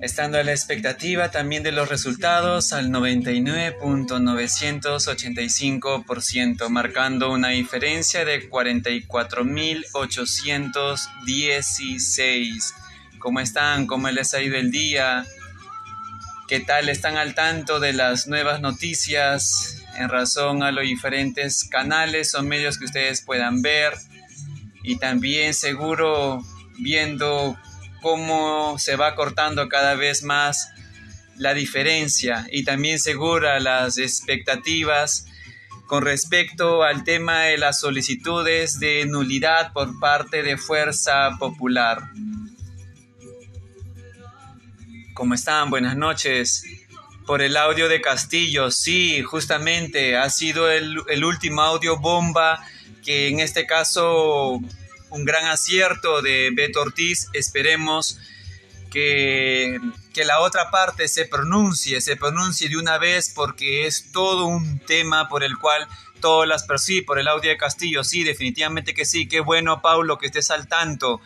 estando a la expectativa también de los resultados al 99.985%, marcando una diferencia de 44.816. ¿Cómo están? ¿Cómo les ha ido el día? ¿Qué tal están al tanto de las nuevas noticias en razón a los diferentes canales o medios que ustedes puedan ver? Y también seguro viendo cómo se va cortando cada vez más la diferencia y también segura las expectativas con respecto al tema de las solicitudes de nulidad por parte de Fuerza Popular. ¿Cómo están? Buenas noches. Por el audio de Castillo, sí, justamente ha sido el, el último audio bomba que en este caso un gran acierto de Beto Ortiz. Esperemos que, que, la otra parte se pronuncie, se pronuncie de una vez porque es todo un tema por el cual todas las personas, sí, por el audio de Castillo, sí, definitivamente que sí, qué bueno Paulo que estés al tanto.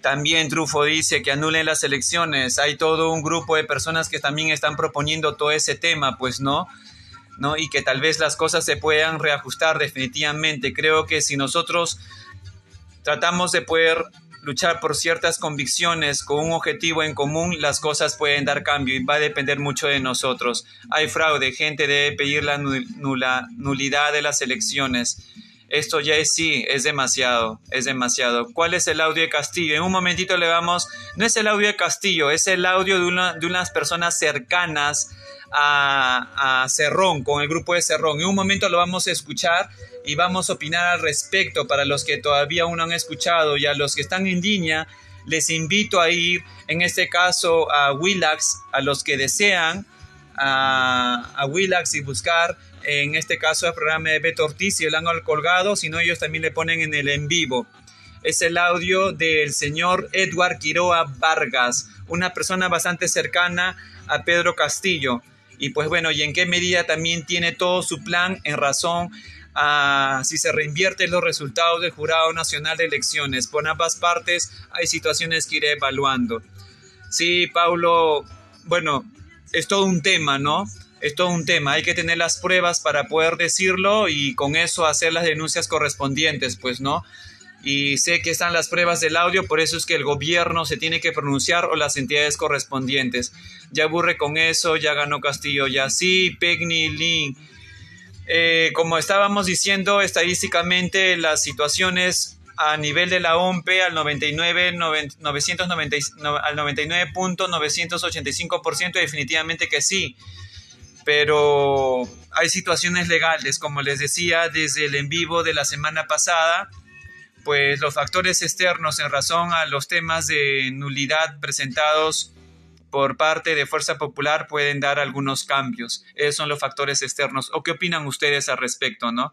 También Trufo dice que anulen las elecciones. Hay todo un grupo de personas que también están proponiendo todo ese tema, pues no. ¿No? Y que tal vez las cosas se puedan reajustar definitivamente. Creo que si nosotros tratamos de poder luchar por ciertas convicciones con un objetivo en común, las cosas pueden dar cambio y va a depender mucho de nosotros. Hay fraude, gente debe pedir la nulidad de las elecciones. Esto ya es sí, es demasiado, es demasiado. ¿Cuál es el audio de Castillo? En un momentito le vamos, no es el audio de Castillo, es el audio de, unas personas cercanas a, Cerrón, con el grupo de Cerrón. En un momento lo vamos a escuchar y vamos a opinar al respecto para los que todavía aún no han escuchado y a los que están en línea les invito a ir, en este caso a Willax, a los que desean, a, a Willax y buscar en este caso el programa de Beto Ortiz y el han colgado, sino ellos también le ponen en el en vivo. Es el audio del señor Edward Quiroa Vargas, una persona bastante cercana a Pedro Castillo. Y pues bueno, y en qué medida también tiene todo su plan en razón a si se reinvierten los resultados del Jurado Nacional de Elecciones. Por ambas partes hay situaciones que iré evaluando. Sí, Paulo, bueno, es todo un tema, ¿no? es todo un tema. Hay que tener las pruebas para poder decirlo y con eso hacer las denuncias correspondientes, pues, ¿no? Y sé que están las pruebas del audio, por eso es que el gobierno se tiene que pronunciar o las entidades correspondientes. Ya aburre con eso, ya ganó Castillo, ya sí, Pegni, Lin. Eh, como estábamos diciendo, estadísticamente las situaciones a nivel de la OMP al 99, al 99.985% definitivamente que sí pero hay situaciones legales, como les decía desde el en vivo de la semana pasada, pues los factores externos en razón a los temas de nulidad presentados por parte de Fuerza Popular pueden dar algunos cambios. Esos son los factores externos. ¿O qué opinan ustedes al respecto, no?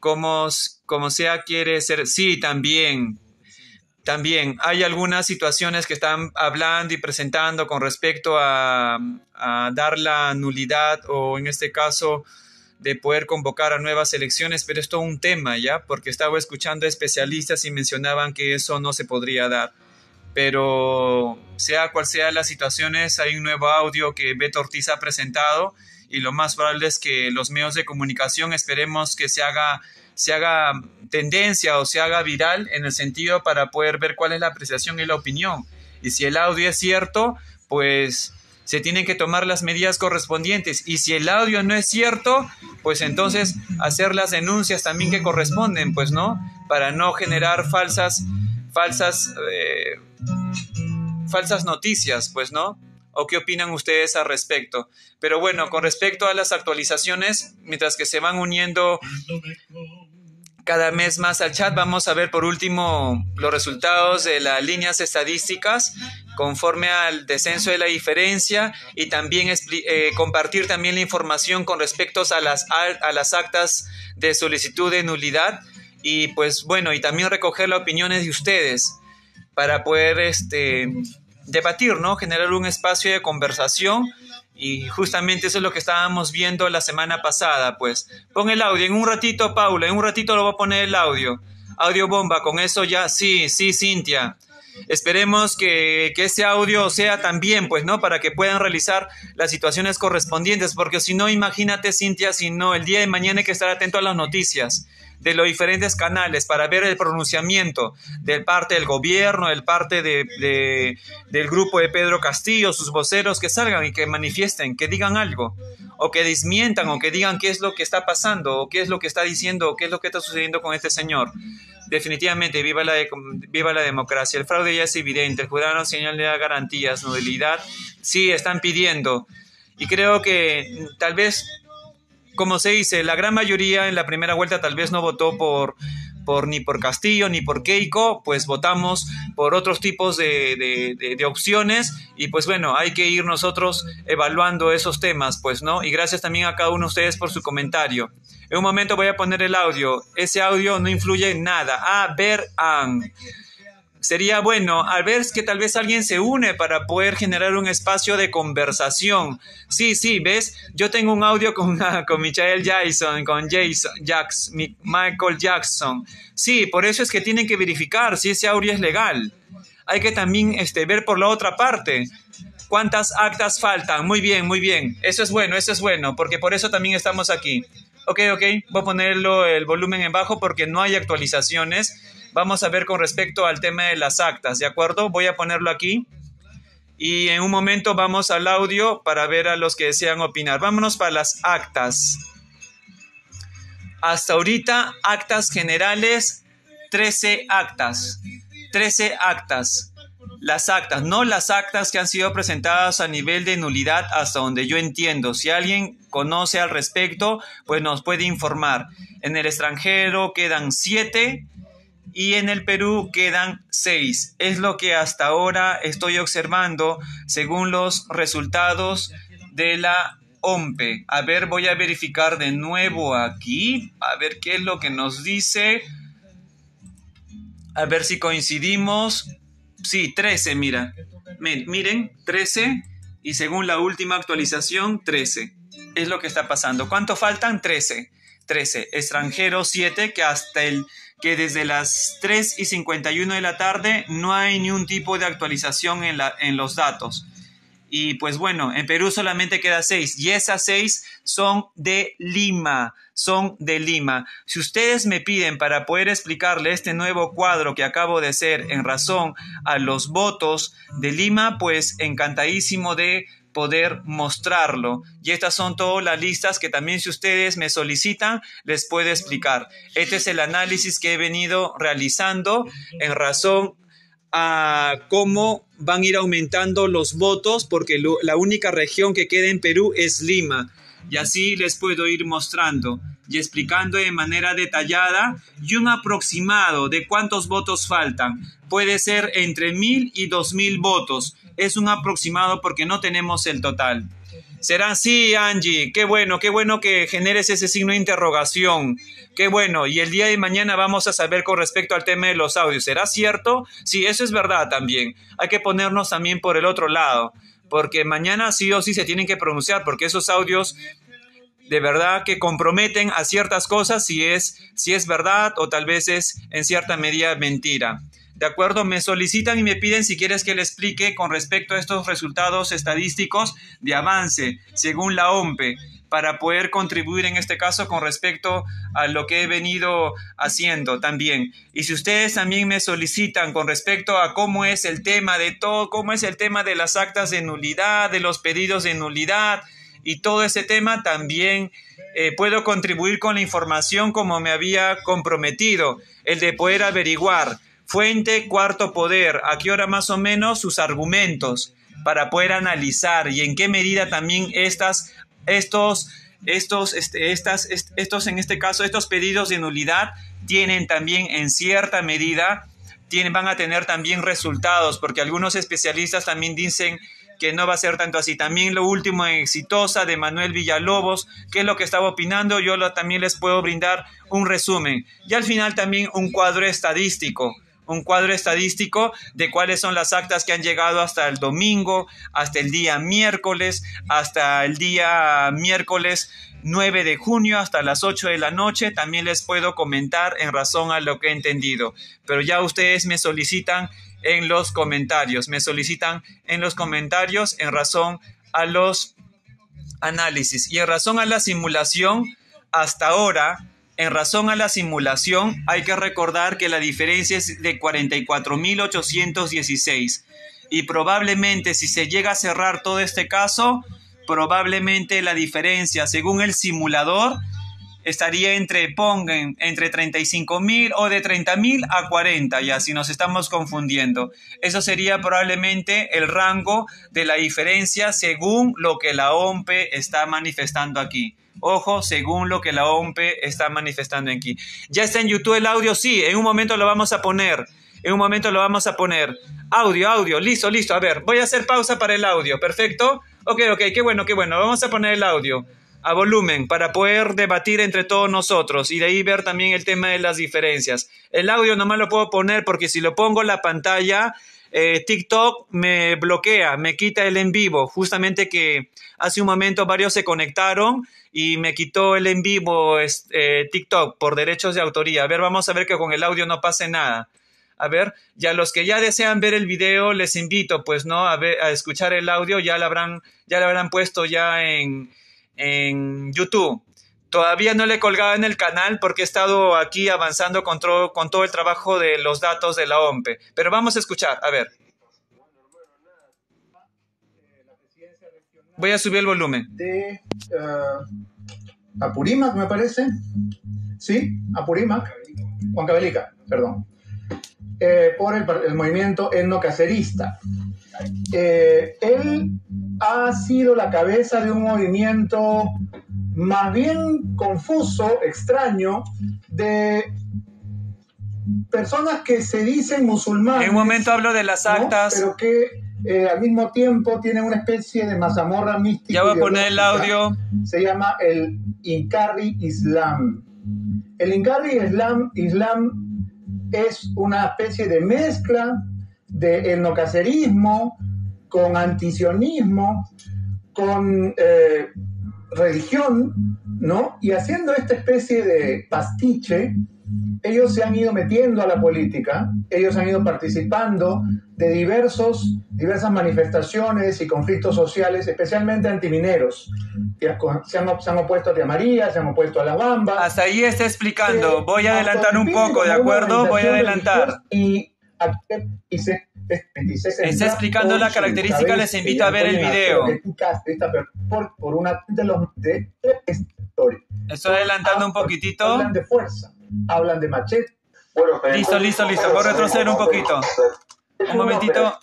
Como, como sea, quiere ser. Sí, también, también hay algunas situaciones que están hablando y presentando con respecto a, dar la nulidad o en este caso de poder convocar a nuevas elecciones, pero es un tema ya, porque estaba escuchando especialistas y mencionaban que eso no se podría dar. Pero sea cual sea las situaciones, hay un nuevo audio que Beto Ortiz ha presentado y lo más probable es que los medios de comunicación esperemos que se haga se haga tendencia o se haga viral en el sentido para poder ver cuál es la apreciación y la opinión. Y si el audio es cierto, pues se tienen que tomar las medidas correspondientes. Y si el audio no es cierto, pues entonces hacer las denuncias también que corresponden, pues no, para no generar falsas, falsas, eh, falsas noticias, pues no. ¿O qué opinan ustedes al respecto? Pero bueno, con respecto a las actualizaciones, mientras que se van uniendo cada mes más al chat. Vamos a ver por último los resultados de las líneas estadísticas conforme al descenso de la diferencia y también eh, compartir también la información con respecto a las, a las actas de solicitud de nulidad y pues bueno, y también recoger las opiniones de ustedes para poder este, debatir, ¿no? Generar un espacio de conversación y justamente eso es lo que estábamos viendo la semana pasada, pues. Pon el audio, en un ratito, Paula, en un ratito lo voy a poner el audio. Audio bomba, con eso ya, sí, sí, Cintia. Esperemos que, que ese audio sea también, pues, ¿no? Para que puedan realizar las situaciones correspondientes, porque si no, imagínate, Cintia, si no, el día de mañana hay que estar atento a las noticias de los diferentes canales para ver el pronunciamiento del parte del gobierno, del parte del grupo de Pedro Castillo, sus voceros que salgan y que manifiesten, que digan algo, o que desmientan, o que digan qué es lo que está pasando, o qué es lo que está diciendo, o qué es lo que está sucediendo con este señor. Definitivamente, viva la, viva la democracia. El fraude ya es evidente. El jurado señal le da garantías, nulidad Sí, están pidiendo. Y creo que tal vez como se dice, la gran mayoría en la primera vuelta tal vez no votó por, por ni por Castillo ni por Keiko, pues votamos por otros tipos de, opciones y pues bueno, hay que ir nosotros evaluando esos temas, pues no, y gracias también a cada uno de ustedes por su comentario. En un momento voy a poner el audio, ese audio no influye en nada. A ver, sería bueno al ver que tal vez alguien se une para poder generar un espacio de conversación. Sí, sí, ¿ves? Yo tengo un audio con, con Michael Jackson, con Jason, Jackson, Michael Jackson. Sí, por eso es que tienen que verificar si ese audio es legal. Hay que también este, ver por la otra parte. ¿Cuántas actas faltan? Muy bien, muy bien. Eso es bueno, eso es bueno, porque por eso también estamos aquí. Ok, ok, voy a ponerlo el volumen en bajo porque no hay actualizaciones. Vamos a ver con respecto al tema de las actas, ¿de acuerdo? Voy a ponerlo aquí. Y en un momento vamos al audio para ver a los que desean opinar. Vámonos para las actas. Hasta ahorita, actas generales, 13 actas. 13 actas. Las actas, no las actas que han sido presentadas a nivel de nulidad hasta donde yo entiendo. Si alguien conoce al respecto, pues nos puede informar. En el extranjero quedan 7 y en el Perú quedan 6. Es lo que hasta ahora estoy observando según los resultados de la OMPE. A ver, voy a verificar de nuevo aquí, a ver qué es lo que nos dice. A ver si coincidimos. Sí, 13, mira. Miren, 13 y según la última actualización, 13. Es lo que está pasando. ¿Cuánto faltan? 13. 13. Extranjeros 7 que hasta el que desde las 3 y 51 de la tarde no hay ningún tipo de actualización en, en los datos. Y pues bueno, en Perú solamente queda 6 y esas 6 son de Lima, son de Lima. Si ustedes me piden para poder explicarle este nuevo cuadro que acabo de hacer en razón a los votos de Lima, pues encantadísimo de poder mostrarlo. Y estas son todas las listas que también si ustedes me solicitan, les puedo explicar. Este es el análisis que he venido realizando en razón a cómo van a ir aumentando los votos, porque la única región que queda en Perú es Lima. Y así les puedo ir mostrando y explicando de manera detallada y un aproximado de cuántos votos faltan. Puede ser entre mil y dos mil votos es un aproximado porque no tenemos el total. Será así, Angie. Qué bueno, qué bueno que generes ese signo de interrogación. Qué bueno. Y el día de mañana vamos a saber con respecto al tema de los audios. ¿Será cierto? Sí, eso es verdad también. Hay que ponernos también por el otro lado. Porque mañana sí o sí se tienen que pronunciar, porque esos audios de verdad que comprometen a ciertas cosas si es, si es verdad o tal vez es en cierta medida mentira. ¿de acuerdo? Me solicitan y me piden si quieres que le explique con respecto a estos resultados estadísticos de avance, según la OMPE, para poder contribuir en este caso con respecto a lo que he venido haciendo también. Y si ustedes también me solicitan con respecto a cómo es el tema de todo, cómo es el tema de las actas de nulidad, de los pedidos de nulidad y todo ese tema, también eh, puedo contribuir con la información como me había comprometido, el de poder averiguar Fuente Cuarto Poder, ¿a qué hora más o menos sus argumentos para poder analizar y en qué medida también estas, estos, estos, este, estas, estos, en este caso, estos pedidos de nulidad tienen también en cierta medida, van a tener también resultados, porque algunos especialistas también dicen que no va a ser tanto así. También lo último en Exitosa de Manuel Villalobos, que es lo que estaba opinando, yo lo, también les puedo brindar un resumen. Y al final también un cuadro estadístico un cuadro estadístico de cuáles son las actas que han llegado hasta el domingo, hasta el día miércoles, hasta el día miércoles 9 de junio hasta las 8 de la noche. También les puedo comentar en razón a lo que he entendido. Pero ya ustedes me solicitan en los comentarios, me solicitan en los comentarios en razón a los análisis y en razón a la simulación hasta ahora en razón a la simulación, hay que recordar que la diferencia es de 44.816 y probablemente si se llega a cerrar todo este caso, probablemente la diferencia según el simulador estaría entre, pongan, entre 35 o de 30.000 a 40, ya si nos estamos confundiendo. Eso sería probablemente el rango de la diferencia según lo que la OMP está manifestando aquí. Ojo, según lo que la OMP está manifestando aquí. ¿Ya está en YouTube el audio? Sí, en un momento lo vamos a poner. En un momento lo vamos a poner. Audio, audio, listo, listo. A ver, voy a hacer pausa para el audio, ¿perfecto? Ok, ok, qué bueno, qué bueno. Vamos a poner el audio a volumen para poder debatir entre todos nosotros y de ahí ver también el tema de las diferencias. El audio nomás lo puedo poner porque si lo pongo en la pantalla eh, TikTok me bloquea, me quita el en vivo. Justamente que hace un momento varios se conectaron y me quitó el en vivo eh, TikTok por derechos de autoría. A ver, vamos a ver que con el audio no pase nada. A ver, ya los que ya desean ver el video, les invito, pues, ¿no? A, ver, a escuchar el audio, ya lo habrán, ya lo habrán puesto ya en YouTube. Todavía no le he colgado en el canal porque he estado aquí avanzando con, todo, el trabajo de los datos de la OMPE. Pero vamos a escuchar, a ver. Voy a subir el volumen. De eh, Apurímac, me parece. Sí, Apurímac. Cabelica, perdón. Eh, por el, movimiento etnocacerista. Eh, él ha sido la cabeza de un movimiento más bien confuso, extraño, de personas que se dicen musulmanes. En un momento hablo de las actas. Pero que eh, al mismo tiempo tienen una especie de mazamorra mística. Ya voy a poner el audio. Se llama el Incarri Islam. El Incarri Islam, Islam es una especie de mezcla de etnocacerismo con antisionismo, con eh, religión, ¿no? Y haciendo esta especie de pastiche, ellos se han ido metiendo a la política, ellos han ido participando de diversos, diversas manifestaciones y conflictos sociales, especialmente antimineros. Se han, se han opuesto a Tía María, se han opuesto a la Bamba. Hasta ahí está explicando. Voy a adelantar un poco, ¿de acuerdo? Voy a adelantar. y se Está explicando la característica, les invito a ver el video. Estoy adelantando un poquitito. Hablan de fuerza, hablan de machete. Listo, listo, listo. Voy a retroceder un poquito. Un momentito.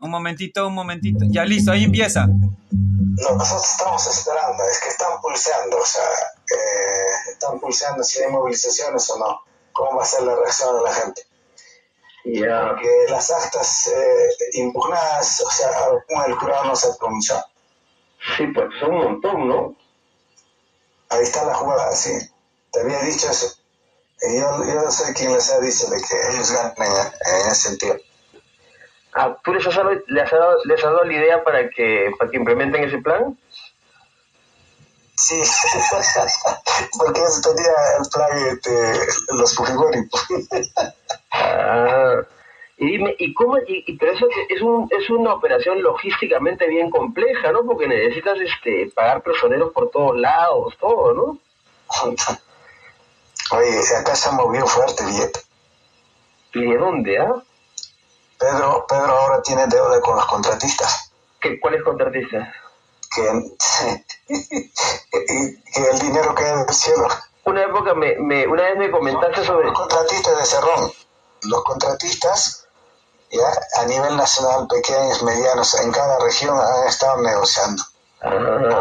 Un momentito, un momentito. Ya listo, ahí empieza. nosotros estamos esperando, es que están pulseando, o sea, eh, están pulseando si hay movilizaciones o no. ¿Cómo va a ser la reacción de la gente? Yeah. Porque las actas eh, impugnadas, o sea, alguna del jurado no se pronunció. Sí, pues son un montón, ¿no? Ahí está la jugada, sí. Te había dicho eso. Y yo, yo soy quien les ha dicho de que ellos ganen en, ese sentido. Ah, ¿Tú les has, dado, les, has dado, les dado la idea para que, para que implementen ese plan? Sí, porque eso tenía el plan de este, los Fujimori. Ah, y dime, ¿y cómo? Y, pero eso es, un, es, una operación logísticamente bien compleja, ¿no? Porque necesitas este, pagar personeros por todos lados, todo, ¿no? Oye, acá se ha movido fuerte, diet ¿Y de dónde, ah? Pedro, Pedro ahora tiene deuda con los contratistas. ¿Qué, ¿Cuáles contratistas? Que, el dinero en del cielo. Una época me, una vez me comentaste sobre... Los contratistas de Cerrón los contratistas ¿ya? a nivel nacional, pequeños, medianos, en cada región han estado negociando. Ah.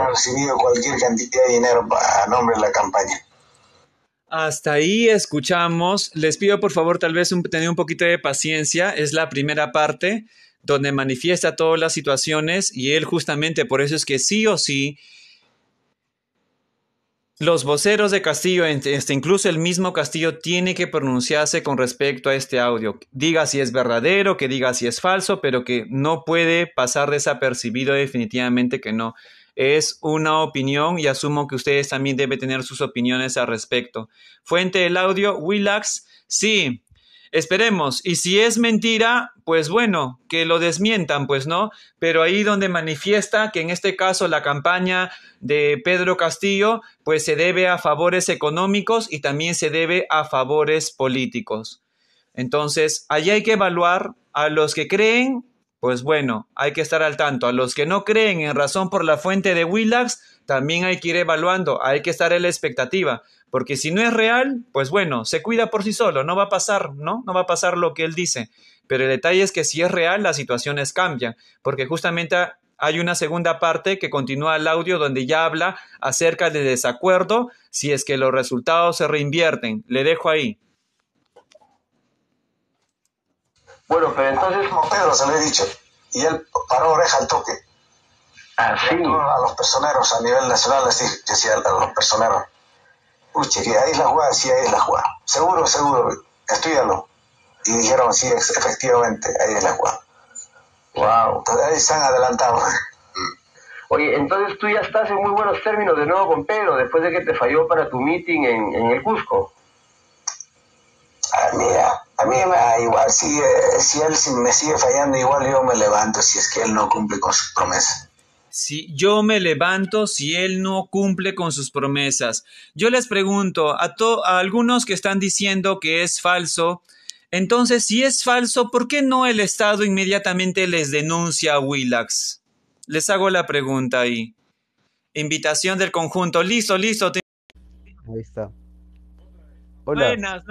Han recibido cualquier cantidad de dinero a nombre de la campaña. Hasta ahí escuchamos. Les pido por favor tal vez un, tener un poquito de paciencia. Es la primera parte donde manifiesta todas las situaciones y él justamente por eso es que sí o sí los voceros de Castillo, este, incluso el mismo Castillo, tiene que pronunciarse con respecto a este audio. Diga si es verdadero, que diga si es falso, pero que no puede pasar desapercibido definitivamente que no. Es una opinión y asumo que ustedes también deben tener sus opiniones al respecto. Fuente del audio, Willax, sí, Esperemos, y si es mentira, pues bueno, que lo desmientan, pues no, pero ahí donde manifiesta que en este caso la campaña de Pedro Castillo, pues se debe a favores económicos y también se debe a favores políticos. Entonces, ahí hay que evaluar a los que creen, pues bueno, hay que estar al tanto, a los que no creen en razón por la fuente de Willax, también hay que ir evaluando, hay que estar en la expectativa, porque si no es real, pues bueno, se cuida por sí solo, no va a pasar, ¿no? No va a pasar lo que él dice. Pero el detalle es que si es real, las situaciones cambian, porque justamente hay una segunda parte que continúa el audio donde ya habla acerca del desacuerdo, si es que los resultados se reinvierten. Le dejo ahí. Bueno, pero entonces, como Pedro se lo he dicho, y él paró oreja al toque a, los personeros a nivel nacional, así decía a los personeros. Uy, que ahí la jugada, sí, ahí la jugada. Seguro, seguro, estudialo. Y dijeron, sí, efectivamente, ahí es la jugada. Wow. Entonces ahí se han adelantado. Mm. Oye, entonces tú ya estás en muy buenos términos de nuevo con Pedro, después de que te falló para tu meeting en, el Cusco. a ah, mira, a mí igual, si, eh, él me sigue fallando, igual yo me levanto si es que él no cumple con su promesa si yo me levanto si él no cumple con sus promesas. Yo les pregunto a, a algunos que están diciendo que es falso, entonces si es falso, ¿por qué no el Estado inmediatamente les denuncia a Willax? Les hago la pregunta ahí. Invitación del conjunto. Listo, listo. Ahí está. Hola.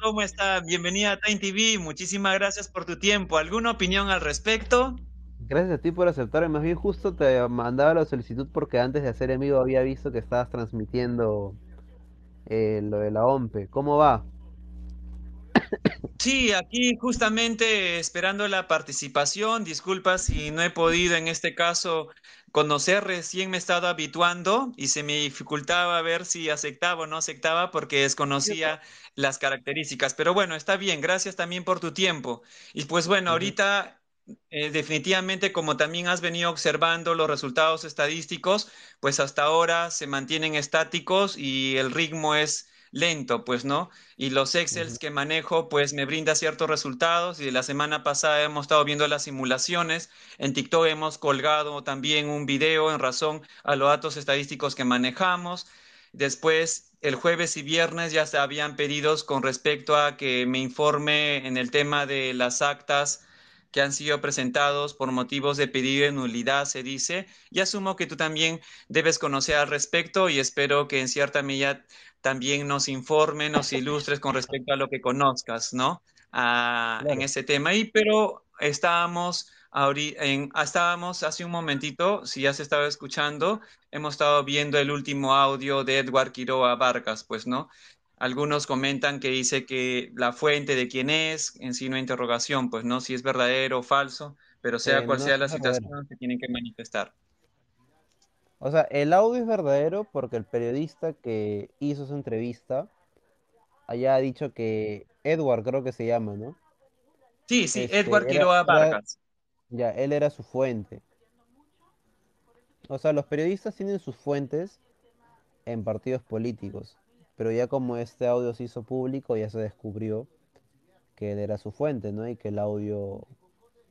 ¿cómo está? Bienvenida a Time TV. Muchísimas gracias por tu tiempo. ¿Alguna opinión al respecto? Gracias a ti por aceptar. Más bien justo te mandaba la solicitud porque antes de hacer amigo había visto que estabas transmitiendo eh, lo de la OMPE. ¿Cómo va? Sí, aquí justamente esperando la participación. Disculpa si no he podido en este caso conocer. Recién me he estado habituando y se me dificultaba ver si aceptaba o no aceptaba porque desconocía las características. Pero bueno, está bien. Gracias también por tu tiempo. Y pues bueno, ahorita eh, definitivamente, como también has venido observando los resultados estadísticos, pues hasta ahora se mantienen estáticos y el ritmo es lento, pues, ¿no? Y los Excels que manejo, pues, me brinda ciertos resultados. Y la semana pasada hemos estado viendo las simulaciones. En TikTok hemos colgado también un video en razón a los datos estadísticos que manejamos. Después, el jueves y viernes ya se habían pedidos con respecto a que me informe en el tema de las actas que han sido presentados por motivos de pedido de nulidad, se dice, y asumo que tú también debes conocer al respecto y espero que en cierta medida también nos informe, nos ilustres con respecto a lo que conozcas, ¿no? Ah, en este tema. Y pero estábamos... En, ah, estábamos hace un momentito, si ya se estaba escuchando, hemos estado viendo el último audio de Edward Quiroa Vargas, pues, ¿no? Algunos comentan que dice que la fuente de quién es, en signo de interrogación, pues no, si es verdadero o falso, pero sea eh, cual sea la situación, se tienen que manifestar. O sea, el audio es verdadero porque el periodista que hizo su entrevista allá ha dicho que Edward, creo que se llama, ¿no? Sí, sí, este, Edward Quiroga Vargas. Ya, él era su fuente. O sea, los periodistas tienen sus fuentes en partidos políticos. Pero ya como este audio se hizo público, ya se descubrió que él era su fuente, ¿no? Y que el audio,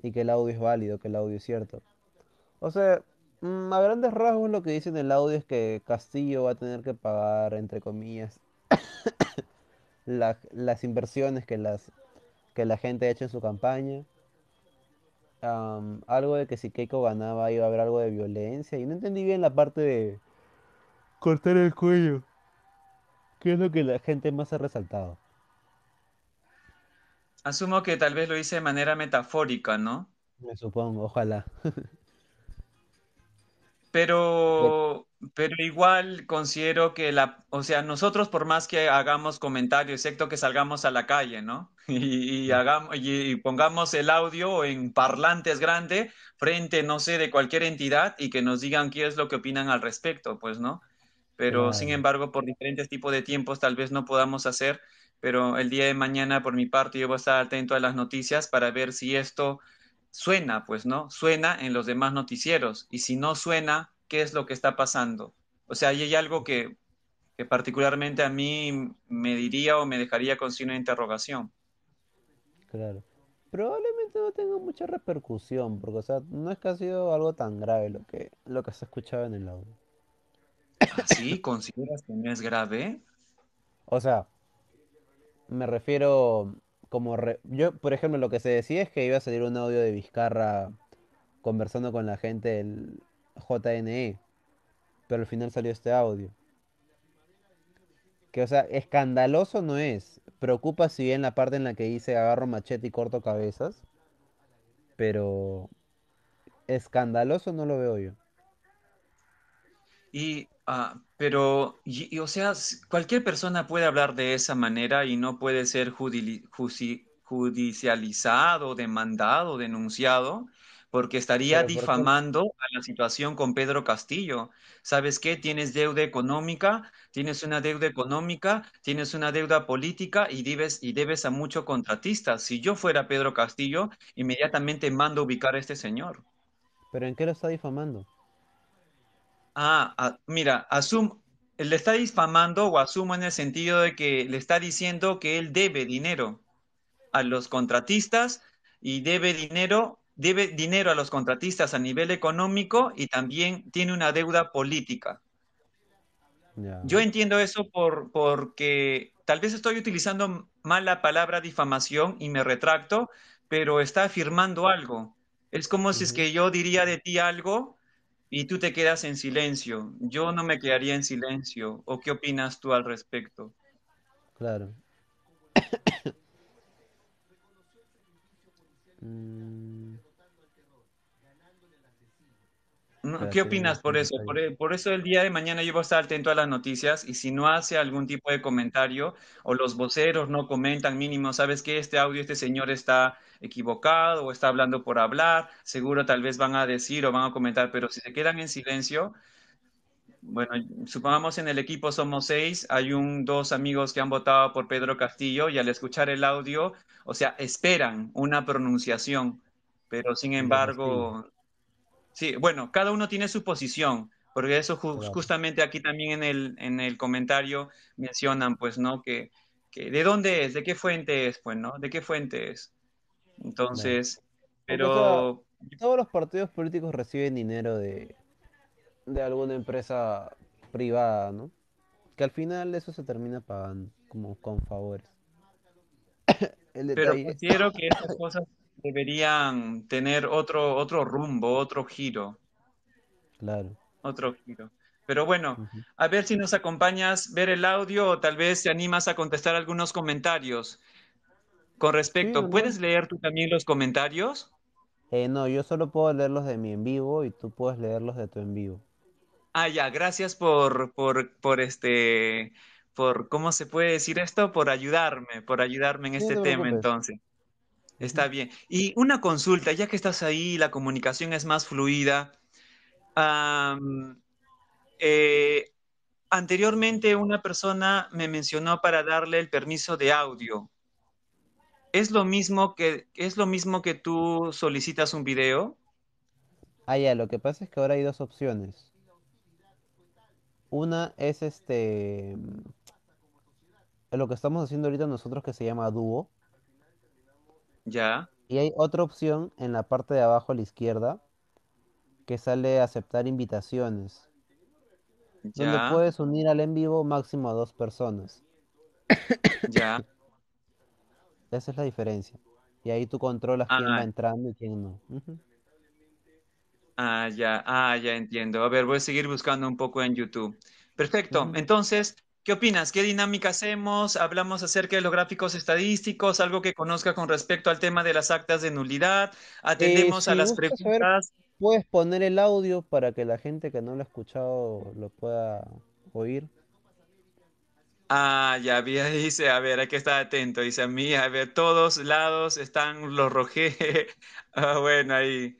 y que el audio es válido, que el audio es cierto. O sea, mm, a grandes rasgos lo que dicen en el audio es que Castillo va a tener que pagar, entre comillas, las inversiones que, las, que la gente ha hecho en su campaña. algo de que si Keiko ganaba iba a haber algo de violencia. Y no entendí bien la parte de cortar el cuello. ¿Qué es lo que la gente más ha resaltado? Asumo que tal vez lo hice de manera metafórica, ¿no? Me supongo, ojalá. pero, pero igual considero que la, o sea, nosotros por más que hagamos comentarios, excepto que salgamos a la calle, ¿no? Y, hagamos, y, y pongamos el audio en parlantes grande frente, no sé, de cualquier entidad y que nos digan qué es lo que opinan al respecto, pues, ¿no? pero sin embargo por diferentes tipos de tiempos tal vez no podamos hacer, pero el día de mañana por mi parte yo voy a estar atento a las noticias para ver si esto suena, pues, ¿no? Suena en los demás noticieros y si no suena, ¿qué es lo que está pasando? O sea, ahí hay algo que, particularmente a mí me diría o me dejaría con signo de interrogación. Claro. Probablemente no tenga mucha repercusión, porque sea, no es que ha sido algo tan grave lo que, lo que se en el audio. ¿Sí? ¿Consideras que no es grave? O sea, me refiero como... Yo, por ejemplo, lo que se decía es que iba a salir un audio de Vizcarra conversando con la gente del JNE, pero al final salió este audio. Que, o sea, escandaloso no es. Preocupa si bien la parte en la que dice agarro machete y corto cabezas, pero escandaloso no lo veo yo. Y Ah, pero, o sea, cualquier persona puede hablar de esa manera y no puede ser judicializado, demandado, denunciado, porque estaría difamando a la situación con Pedro Castillo. ¿Sabes qué? Tienes deuda económica, tienes una deuda económica, tienes una deuda política y debes, y debes a muchos contratistas. Si yo fuera Pedro Castillo, inmediatamente mando ubicar a este señor. ¿Pero en qué lo está difamando? Ah, mira, Asum le está difamando o asumo en el sentido de que le está diciendo que él debe dinero a los contratistas y debe dinero, debe dinero a los contratistas a nivel económico y también tiene una deuda política. Yo entiendo eso por, porque tal vez estoy utilizando mal la palabra difamación y me retracto, pero está afirmando algo. Es como si es que yo diría de ti algo y tú te quedas en silencio. Yo no me quedaría en silencio. ¿O qué opinas tú al respecto? Claro. Mm. ¿Qué opinas por eso? E, por, eso el día de mañana yo voy a estar atento a las noticias y si no hace algún tipo de comentario o los voceros no comentan mínimo, sabes que este audio, este señor está equivocado o está hablando por hablar, seguro tal vez van a decir o van a comentar, pero si se quedan en silencio, bueno, supongamos en el equipo somos seis, hay un, dos amigos que han votado por Pedro Castillo y al escuchar el audio, o sea, esperan una pronunciación, pero sin embargo Sí, bueno, cada uno tiene su posición, porque eso justamente aquí también en el, en el comentario mencionan, pues, ¿no? Que, de dónde es, de qué fuente es, pues, ¿no? De qué fuente es. Entonces, pero... todos los partidos políticos reciben dinero de, alguna empresa privada, ¿no? Que al final eso se termina pagando como con favores. pero quiero que estas cosas deberían tener otro, otro rumbo, otro giro. Claro. Otro giro. Pero bueno, a ver si nos acompañas, ver el audio o tal vez te animas a contestar algunos comentarios. Con respecto, ¿puedes leer tú también los comentarios? Eh, no, yo solo puedo leerlos de mi en vivo y tú puedes leerlos de tu en vivo. Ah, ya, gracias por, por, por este, por, ¿cómo se puede decir esto? Por ayudarme, por ayudarme en este tema entonces. Está bien. Y una consulta, ya que estás ahí, la comunicación es más fluida. Eh, anteriormente una persona me mencionó para darle el permiso de audio. ¿Es lo mismo que, es lo mismo que tú solicitas un video? Ah, ya, lo que pasa es que ahora hay dos opciones. Una es este lo que estamos haciendo ahorita nosotros que se llama dúo ya. Y hay otra opción en la parte de abajo a la izquierda que sale aceptar invitaciones. Ya. Donde puedes unir al en vivo máximo a dos personas. Ya. Esa es la diferencia. Y ahí tú controlas quién ah. va entrando y quién no. Ah, ya, ah, ya entiendo. A ver, voy a seguir buscando un poco en YouTube. Perfecto. Entonces, ¿Qué opinas? ¿Qué dinámica hacemos? ¿Hablamos acerca de los gráficos estadísticos? ¿Algo que conozca con respecto al tema de las actas de nulidad? ¿Atendemos eh, a las preguntas? puedes poner el audio para que la gente que no lo ha escuchado lo pueda oír. Ah, ya había, dice, a ver, hay que estar atento, dice a mí, a ver, todos lados están los roje. ah, bueno, ahí.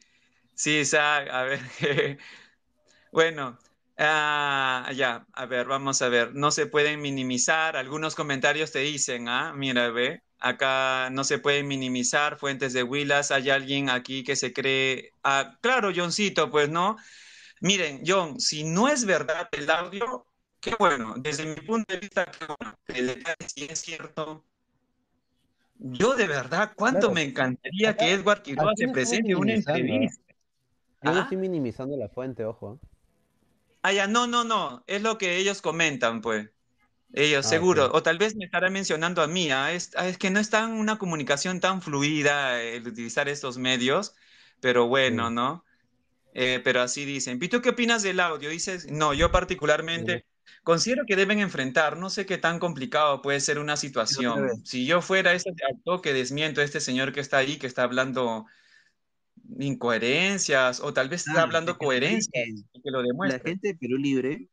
Sí, a ver. bueno, Ah, ya, a ver, vamos a ver. No se pueden minimizar. Algunos comentarios te dicen, ah, mira, ve, acá no se pueden minimizar fuentes de Willas. Hay alguien aquí que se cree. Ah, claro, Johncito, pues no. Miren, John, si no es verdad el audio, qué bueno. Desde mi punto de vista, qué bueno. Si es cierto, yo de verdad, cuánto me encantaría que Edward Quiroga se presente una entrevista. Yo no estoy minimizando la fuente, ojo. Ah, ya, no, no, no. Es lo que ellos comentan, pues. Ellos, ah, seguro. O tal vez me estará mencionando a mí. Ah, ah, es, que no está en una comunicación tan fluida el utilizar estos medios, pero bueno, ¿no? Eh, pero así dicen. ¿Y tú qué opinas del audio? Dices, no, yo particularmente considero que deben enfrentar, no sé qué tan complicado puede ser una situación. si yo fuera ese acto que desmiento a este señor que está ahí, que está hablando incoherencias, o tal vez está hablando coherencia que lo La gente de Perú Libre,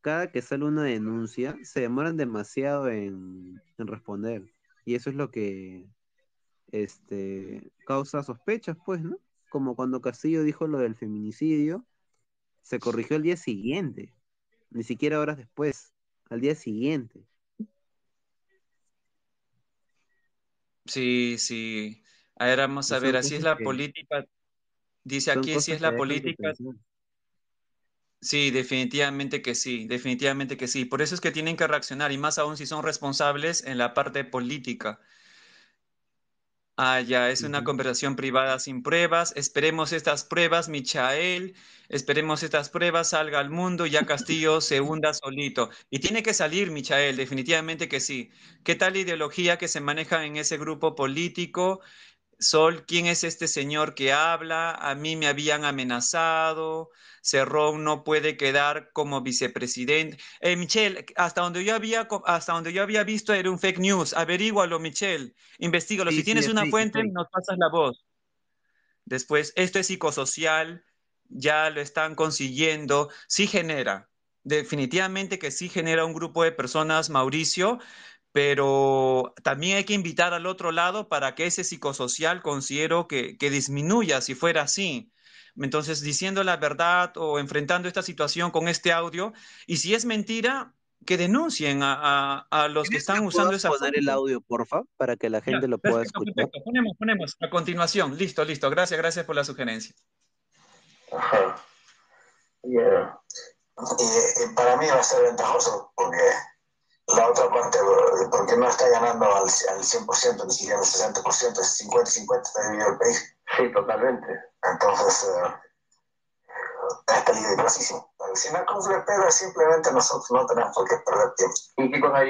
cada que sale una denuncia, se demoran demasiado en, responder. Y eso es lo que este, causa sospechas, pues, ¿no? Como cuando Castillo dijo lo del feminicidio, se corrigió el día siguiente, ni siquiera horas después, al día siguiente. Sí, sí ver, vamos a pues ver, así es la política. Dice aquí, si es la política. Sí, definitivamente que sí, definitivamente que sí. Por eso es que tienen que reaccionar y más aún si son responsables en la parte política. Ah, ya, es una conversación privada sin pruebas. Esperemos estas pruebas, Michael. Esperemos estas pruebas, salga al mundo, ya Castillo se hunda solito. Y tiene que salir, Michael, definitivamente que sí. ¿Qué tal ideología que se maneja en ese grupo político? Sol, ¿quién es este señor que habla? A mí me habían amenazado, Cerrón no puede quedar como vicepresidente. Eh, Michelle, hasta donde, yo había, hasta donde yo había visto era un fake news. Averígualo, Michelle, Investígalo. si tienes una fuente, nos pasas la voz. Después, esto es psicosocial, ya lo están consiguiendo, sí genera, definitivamente que sí genera un grupo de personas, Mauricio, pero también hay que invitar al otro lado para que ese psicosocial considero que, que, disminuya si fuera así. Entonces, diciendo la verdad o enfrentando esta situación con este audio, y si es mentira, que denuncien a, a, los que están usando esa... poner el audio, por favor, para que la gente lo pueda escuchar? Ponemos, ponemos a continuación. Listo, listo. Gracias, gracias por la sugerencia. y eh, eh, para mí va a ser ventajoso porque la otra parte, porque no está ganando al, 100%, ni siquiera al 60%, es 50-50 está dividido el país. Sí, totalmente. Entonces, eh, es peligrosísimo. Si no cumple pega simplemente nosotros no tenemos por qué perder tiempo. ¿Y qué cosa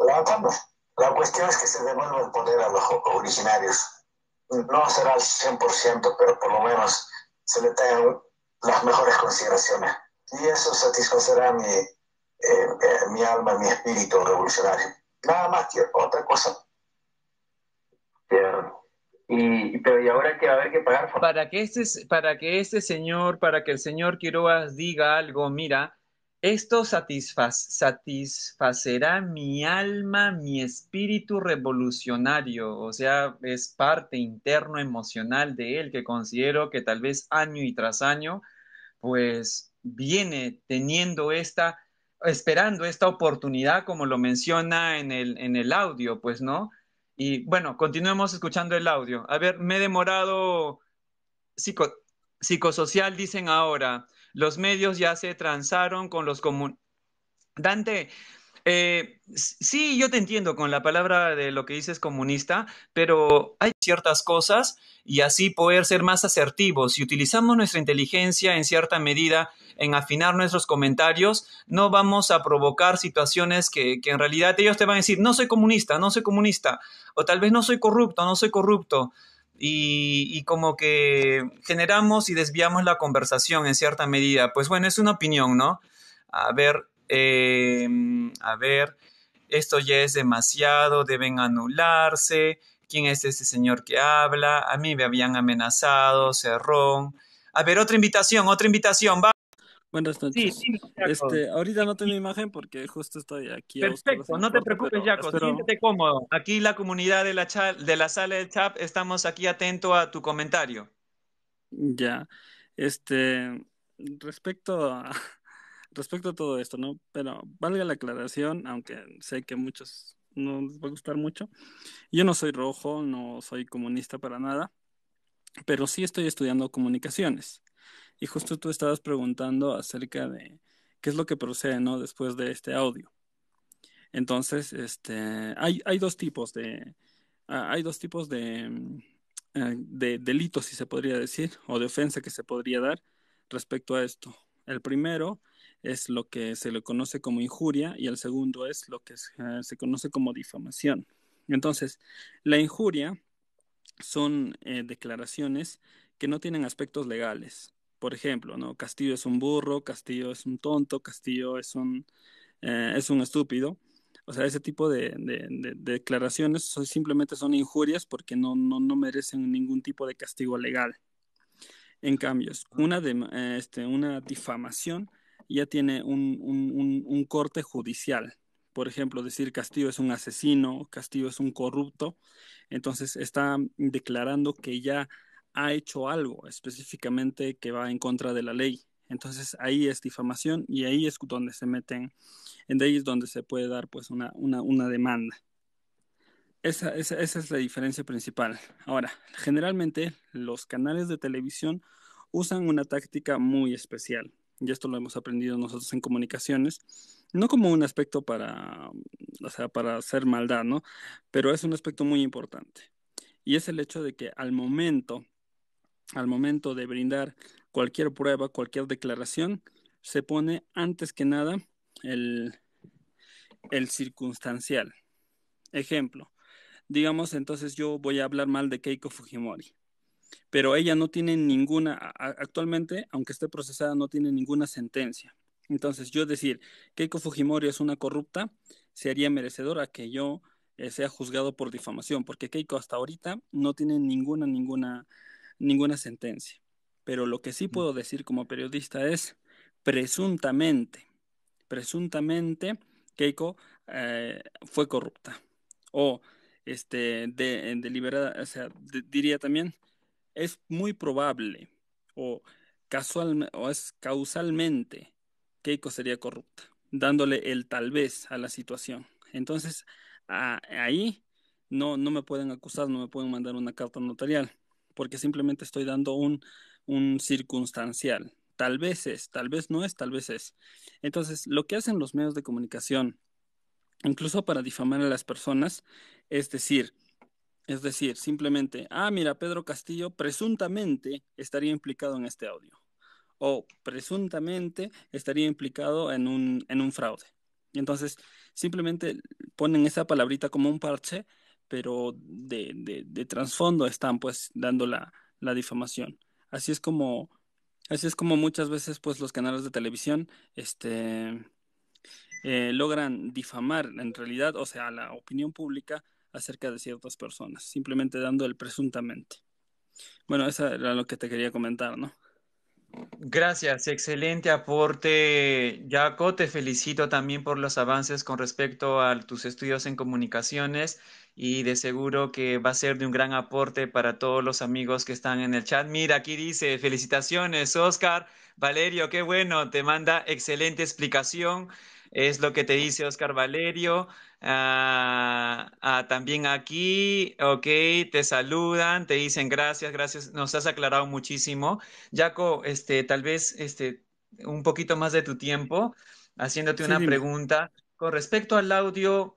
La, la cuestión es que se devuelva el poder a los originarios. No será al 100%, pero por lo menos se le tengan las mejores consideraciones. Y eso satisfacerá mi, eh, eh, mi alma, mi espíritu revolucionario. Nada más que otra cosa. Pero, y, pero y ahora que va a haber que pagar. Para que, este, para que este señor, para que el señor Quiroga diga algo, mira, esto satisfaz, satisfacerá mi alma, mi espíritu revolucionario, o sea, es parte interno emocional de él que considero que tal vez año y tras año, pues viene teniendo esta esperando esta oportunidad, como lo menciona en el, en el audio, pues, ¿no? Y bueno, continuemos escuchando el audio. A ver, me he demorado psicosocial, dicen ahora. Los medios ya se transaron con los comunes Dante, eh, sí, yo te entiendo con la palabra de lo que dices comunista, pero hay ciertas cosas y así poder ser más asertivos. Si utilizamos nuestra inteligencia en cierta medida en afinar nuestros comentarios, no vamos a provocar situaciones que, en realidad ellos te van a decir, no soy comunista, no soy comunista, o tal vez no soy corrupto, no soy corrupto. Y, y, como que generamos y desviamos la conversación en cierta medida. Pues bueno, es una opinión, ¿no? A ver, Em, a ver, esto ya es demasiado, deben anularse, ¿quién es este señor que habla? A mí me habían amenazado, cerrón. A ver, otra invitación, otra invitación, va. Buenas noches. Sí, sí, este, ahorita no tengo imagen porque justo estoy aquí. Perfecto, no te preocupes, Jaco, siéntete cómodo. Aquí la comunidad de la, de la sala de chat estamos aquí atento a tu comentario. Ya, este, respecto a, respecto a todo esto, ¿no? Pero valga la aclaración, aunque sé que muchos no les va a gustar mucho. Yo no soy rojo, no soy comunista para nada, pero sí estoy estudiando comunicaciones. Y justo tú estabas preguntando acerca de qué es lo que procede, ¿no? Después de este audio. Entonces, este, hay, hay dos tipos de, ah, hay dos tipos de, mm, ah, de delitos, si se podría decir, o de ofensa que se podría dar respecto a esto. El primero es lo que se le conoce como injuria y el segundo es lo que se eh, conoce como difamación. Entonces, la injuria son eh, declaraciones que no tienen aspectos legales. Por ejemplo, ¿no? Castillo es un burro, Castillo es un tonto, Castillo es un, eh, es un estúpido. O sea, ese tipo de, declaraciones simplemente son injurias porque no, no, no, merecen ningún tipo de castigo legal. En cambio, ah. una, este, una difamación ya tiene un, corte judicial. Por ejemplo, decir Castillo es un asesino, Castillo es un corrupto, entonces está declarando que ya ha hecho algo específicamente que va en contra de la ley. Entonces ahí es difamación y ahí es donde se meten, en ahí es donde se puede dar pues una, demanda. esa, es la diferencia principal. Ahora, generalmente los canales de televisión usan una táctica muy especial y esto lo hemos aprendido nosotros en comunicaciones, no como un aspecto para, o sea, para hacer maldad, ¿no? Pero es un aspecto muy importante. Y es el hecho de que al momento, al momento de brindar cualquier prueba, cualquier declaración, se pone antes que nada el circunstancial. Ejemplo, digamos entonces yo voy a hablar mal de Keiko Fujimori pero ella no tiene ninguna, actualmente, aunque esté procesada, no tiene ninguna sentencia. Entonces, yo decir, Keiko Fujimori es una corrupta, sería merecedora que yo eh, sea juzgado por difamación, porque Keiko hasta ahorita no tiene ninguna, ninguna, ninguna sentencia. Pero lo que sí puedo decir como periodista es, presuntamente, presuntamente, Keiko eh, fue corrupta. O, este, de, eh, deliberada, o sea, diría también, es muy probable o, casual, o es causalmente que Keiko sería corrupta, dándole el tal vez a la situación. Entonces, ahí no, no me pueden acusar, no me pueden mandar una carta notarial, porque simplemente estoy dando un, un circunstancial. Tal vez es, tal vez no es, tal vez es. Entonces, lo que hacen los medios de comunicación, incluso para difamar a las personas, es decir, es decir, simplemente, ah, mira, Pedro Castillo presuntamente estaría implicado en este audio o presuntamente estaría implicado en un, en un fraude. Entonces, simplemente ponen esa palabrita como un parche, pero de, de, trasfondo están pues dando la, difamación. Así es como, así es como muchas veces pues los canales de televisión este, eh, logran difamar en realidad, o sea, la opinión pública acerca de ciertas personas, simplemente dando el presuntamente. Bueno, eso era lo que te quería comentar, ¿no? Gracias, excelente aporte, Jaco. Te felicito también por los avances con respecto a tus estudios en comunicaciones y de seguro que va a ser de un gran aporte para todos los amigos que están en el chat. Mira, aquí dice, felicitaciones, Oscar, Valerio, qué bueno, te manda excelente explicación es lo que te dice Oscar Valerio. Ah, ah, también aquí, ok, te saludan, te dicen gracias, gracias, nos has aclarado muchísimo. Jaco, este, tal vez este, un poquito más de tu tiempo haciéndote una pregunta. Con respecto al audio,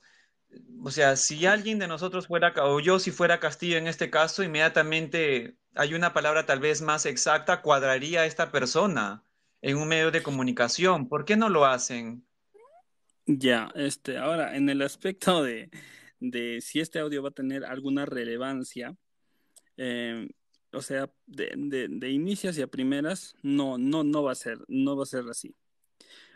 o sea, si alguien de nosotros fuera, o yo si fuera Castillo en este caso, inmediatamente hay una palabra tal vez más exacta, cuadraría a esta persona en un medio de comunicación. ¿Por qué no lo hacen? Ya, este, ahora, en el aspecto de, si este audio va a tener alguna relevancia, eh, o sea, de, de, de, inicios y a primeras, no, no, no va a ser, no va a ser así.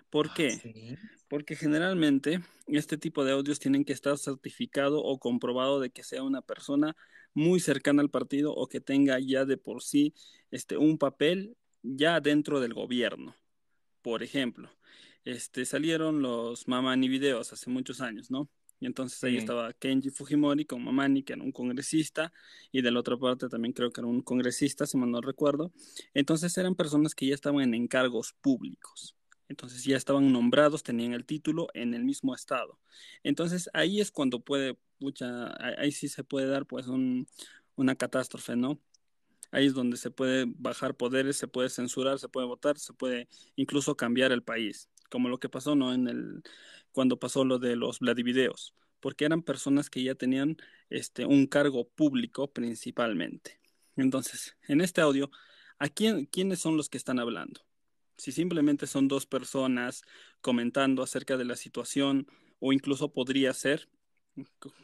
¿Por ah, qué? Porque generalmente este tipo de audios tienen que estar certificado o comprobado de que sea una persona muy cercana al partido o que tenga ya de por sí este, un papel ya dentro del gobierno. Por ejemplo, este, salieron los Mamani videos hace muchos años, ¿no? Y entonces ahí estaba Kenji Fujimori con Mamani, que era un congresista, y de la otra parte también creo que era un congresista, si mal no recuerdo. Entonces eran personas que ya estaban en encargos públicos. Entonces ya estaban nombrados, tenían el título en el mismo estado. Entonces ahí es cuando puede, ahí sí se puede dar pues una catástrofe, ¿no? Ahí es donde se puede bajar poderes, se puede censurar, se puede votar, se puede incluso cambiar el país como lo que pasó, ¿no? En el, cuando pasó lo de los Vladivideos, porque eran personas que ya tenían este, un cargo público principalmente. Entonces, en este audio, ¿a quiénes son los que están hablando? Si simplemente son dos personas comentando acerca de la situación, o incluso podría ser,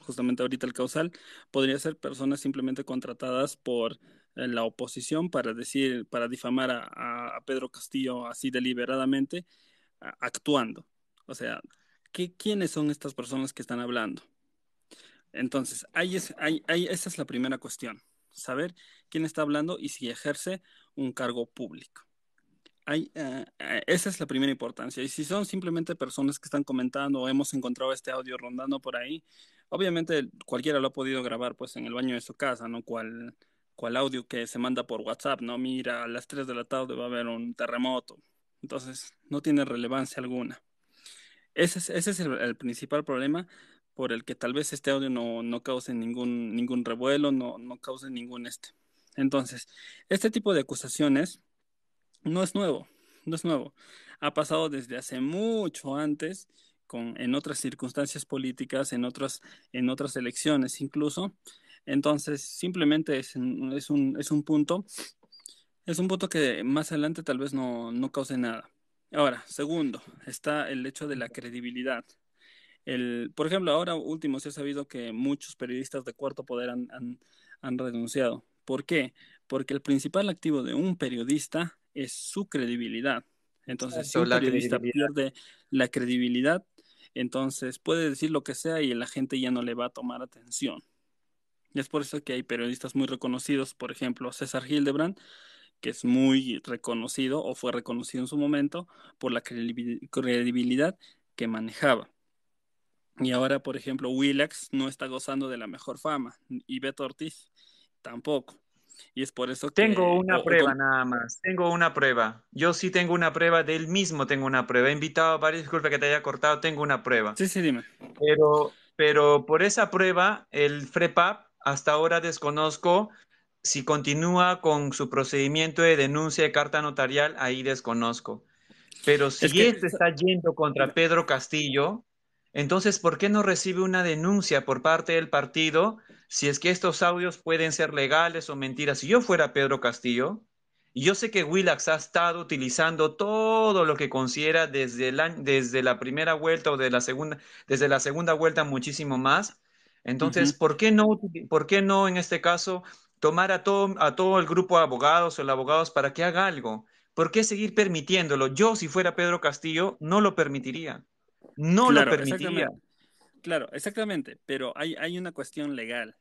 justamente ahorita el causal, podría ser personas simplemente contratadas por eh, la oposición para decir, para difamar a, a Pedro Castillo así deliberadamente, actuando. O sea, ¿qué, ¿quiénes son estas personas que están hablando? Entonces, esa es la primera cuestión, saber quién está hablando y si ejerce un cargo público. Eh, eh, esa es la primera importancia. Y si son simplemente personas que están comentando o hemos encontrado este audio rondando por ahí, obviamente cualquiera lo ha podido grabar pues en el baño de su casa, ¿no? Cual, cual audio que se manda por WhatsApp, ¿no? Mira, a las 3 de la tarde va a haber un terremoto entonces, no tiene relevancia alguna. Ese es, el, principal problema por el que tal vez este audio no, cause ningún, ningún revuelo, no, cause ningún este. Entonces, este tipo de acusaciones no es nuevo, no es nuevo. Ha pasado desde hace mucho antes, con, en otras circunstancias políticas, en otras, en otras elecciones incluso. Entonces, simplemente es, un, es un punto es un voto que más adelante tal vez no, no cause nada. Ahora, segundo, está el hecho de la credibilidad. El, por ejemplo, ahora último se ha sabido que muchos periodistas de cuarto poder han, han, renunciado. ¿Por qué? Porque el principal activo de un periodista es su credibilidad. Entonces, si un periodista pierde la credibilidad, entonces puede decir lo que sea y la gente ya no le va a tomar atención. Y es por eso que hay periodistas muy reconocidos, por ejemplo, César Hildebrand, que es muy reconocido o fue reconocido en su momento por la credibilidad que manejaba. Y ahora, por ejemplo, Willax no está gozando de la mejor fama y Beto Ortiz tampoco. Y es por eso que... Tengo una prueba nada más, tengo una prueba. Yo sí tengo una prueba, de él mismo tengo una prueba. He invitado a varios, disculpe que te haya cortado, tengo una prueba. Sí, sí, dime. Pero, pero por esa prueba, el FREPAP, hasta ahora desconozco si continúa con su procedimiento de denuncia de carta notarial, ahí desconozco. Pero si este está yendo contra Pedro Castillo, entonces, ¿por qué no recibe una denuncia por parte del partido si es que estos audios pueden ser legales o mentiras? Si yo fuera Pedro Castillo, y yo sé que Willax ha estado utilizando todo lo que considera desde la, desde la primera vuelta o de la segunda, desde la segunda vuelta muchísimo más. Entonces, ¿por, qué no, ¿por qué no en este caso tomar a todo, a todo el grupo de abogados o los abogados para que haga algo. ¿Por qué seguir permitiéndolo? Yo, si fuera Pedro Castillo, no lo permitiría. No lo permitiría. Claro, exactamente, pero hay, hay una cuestión legal.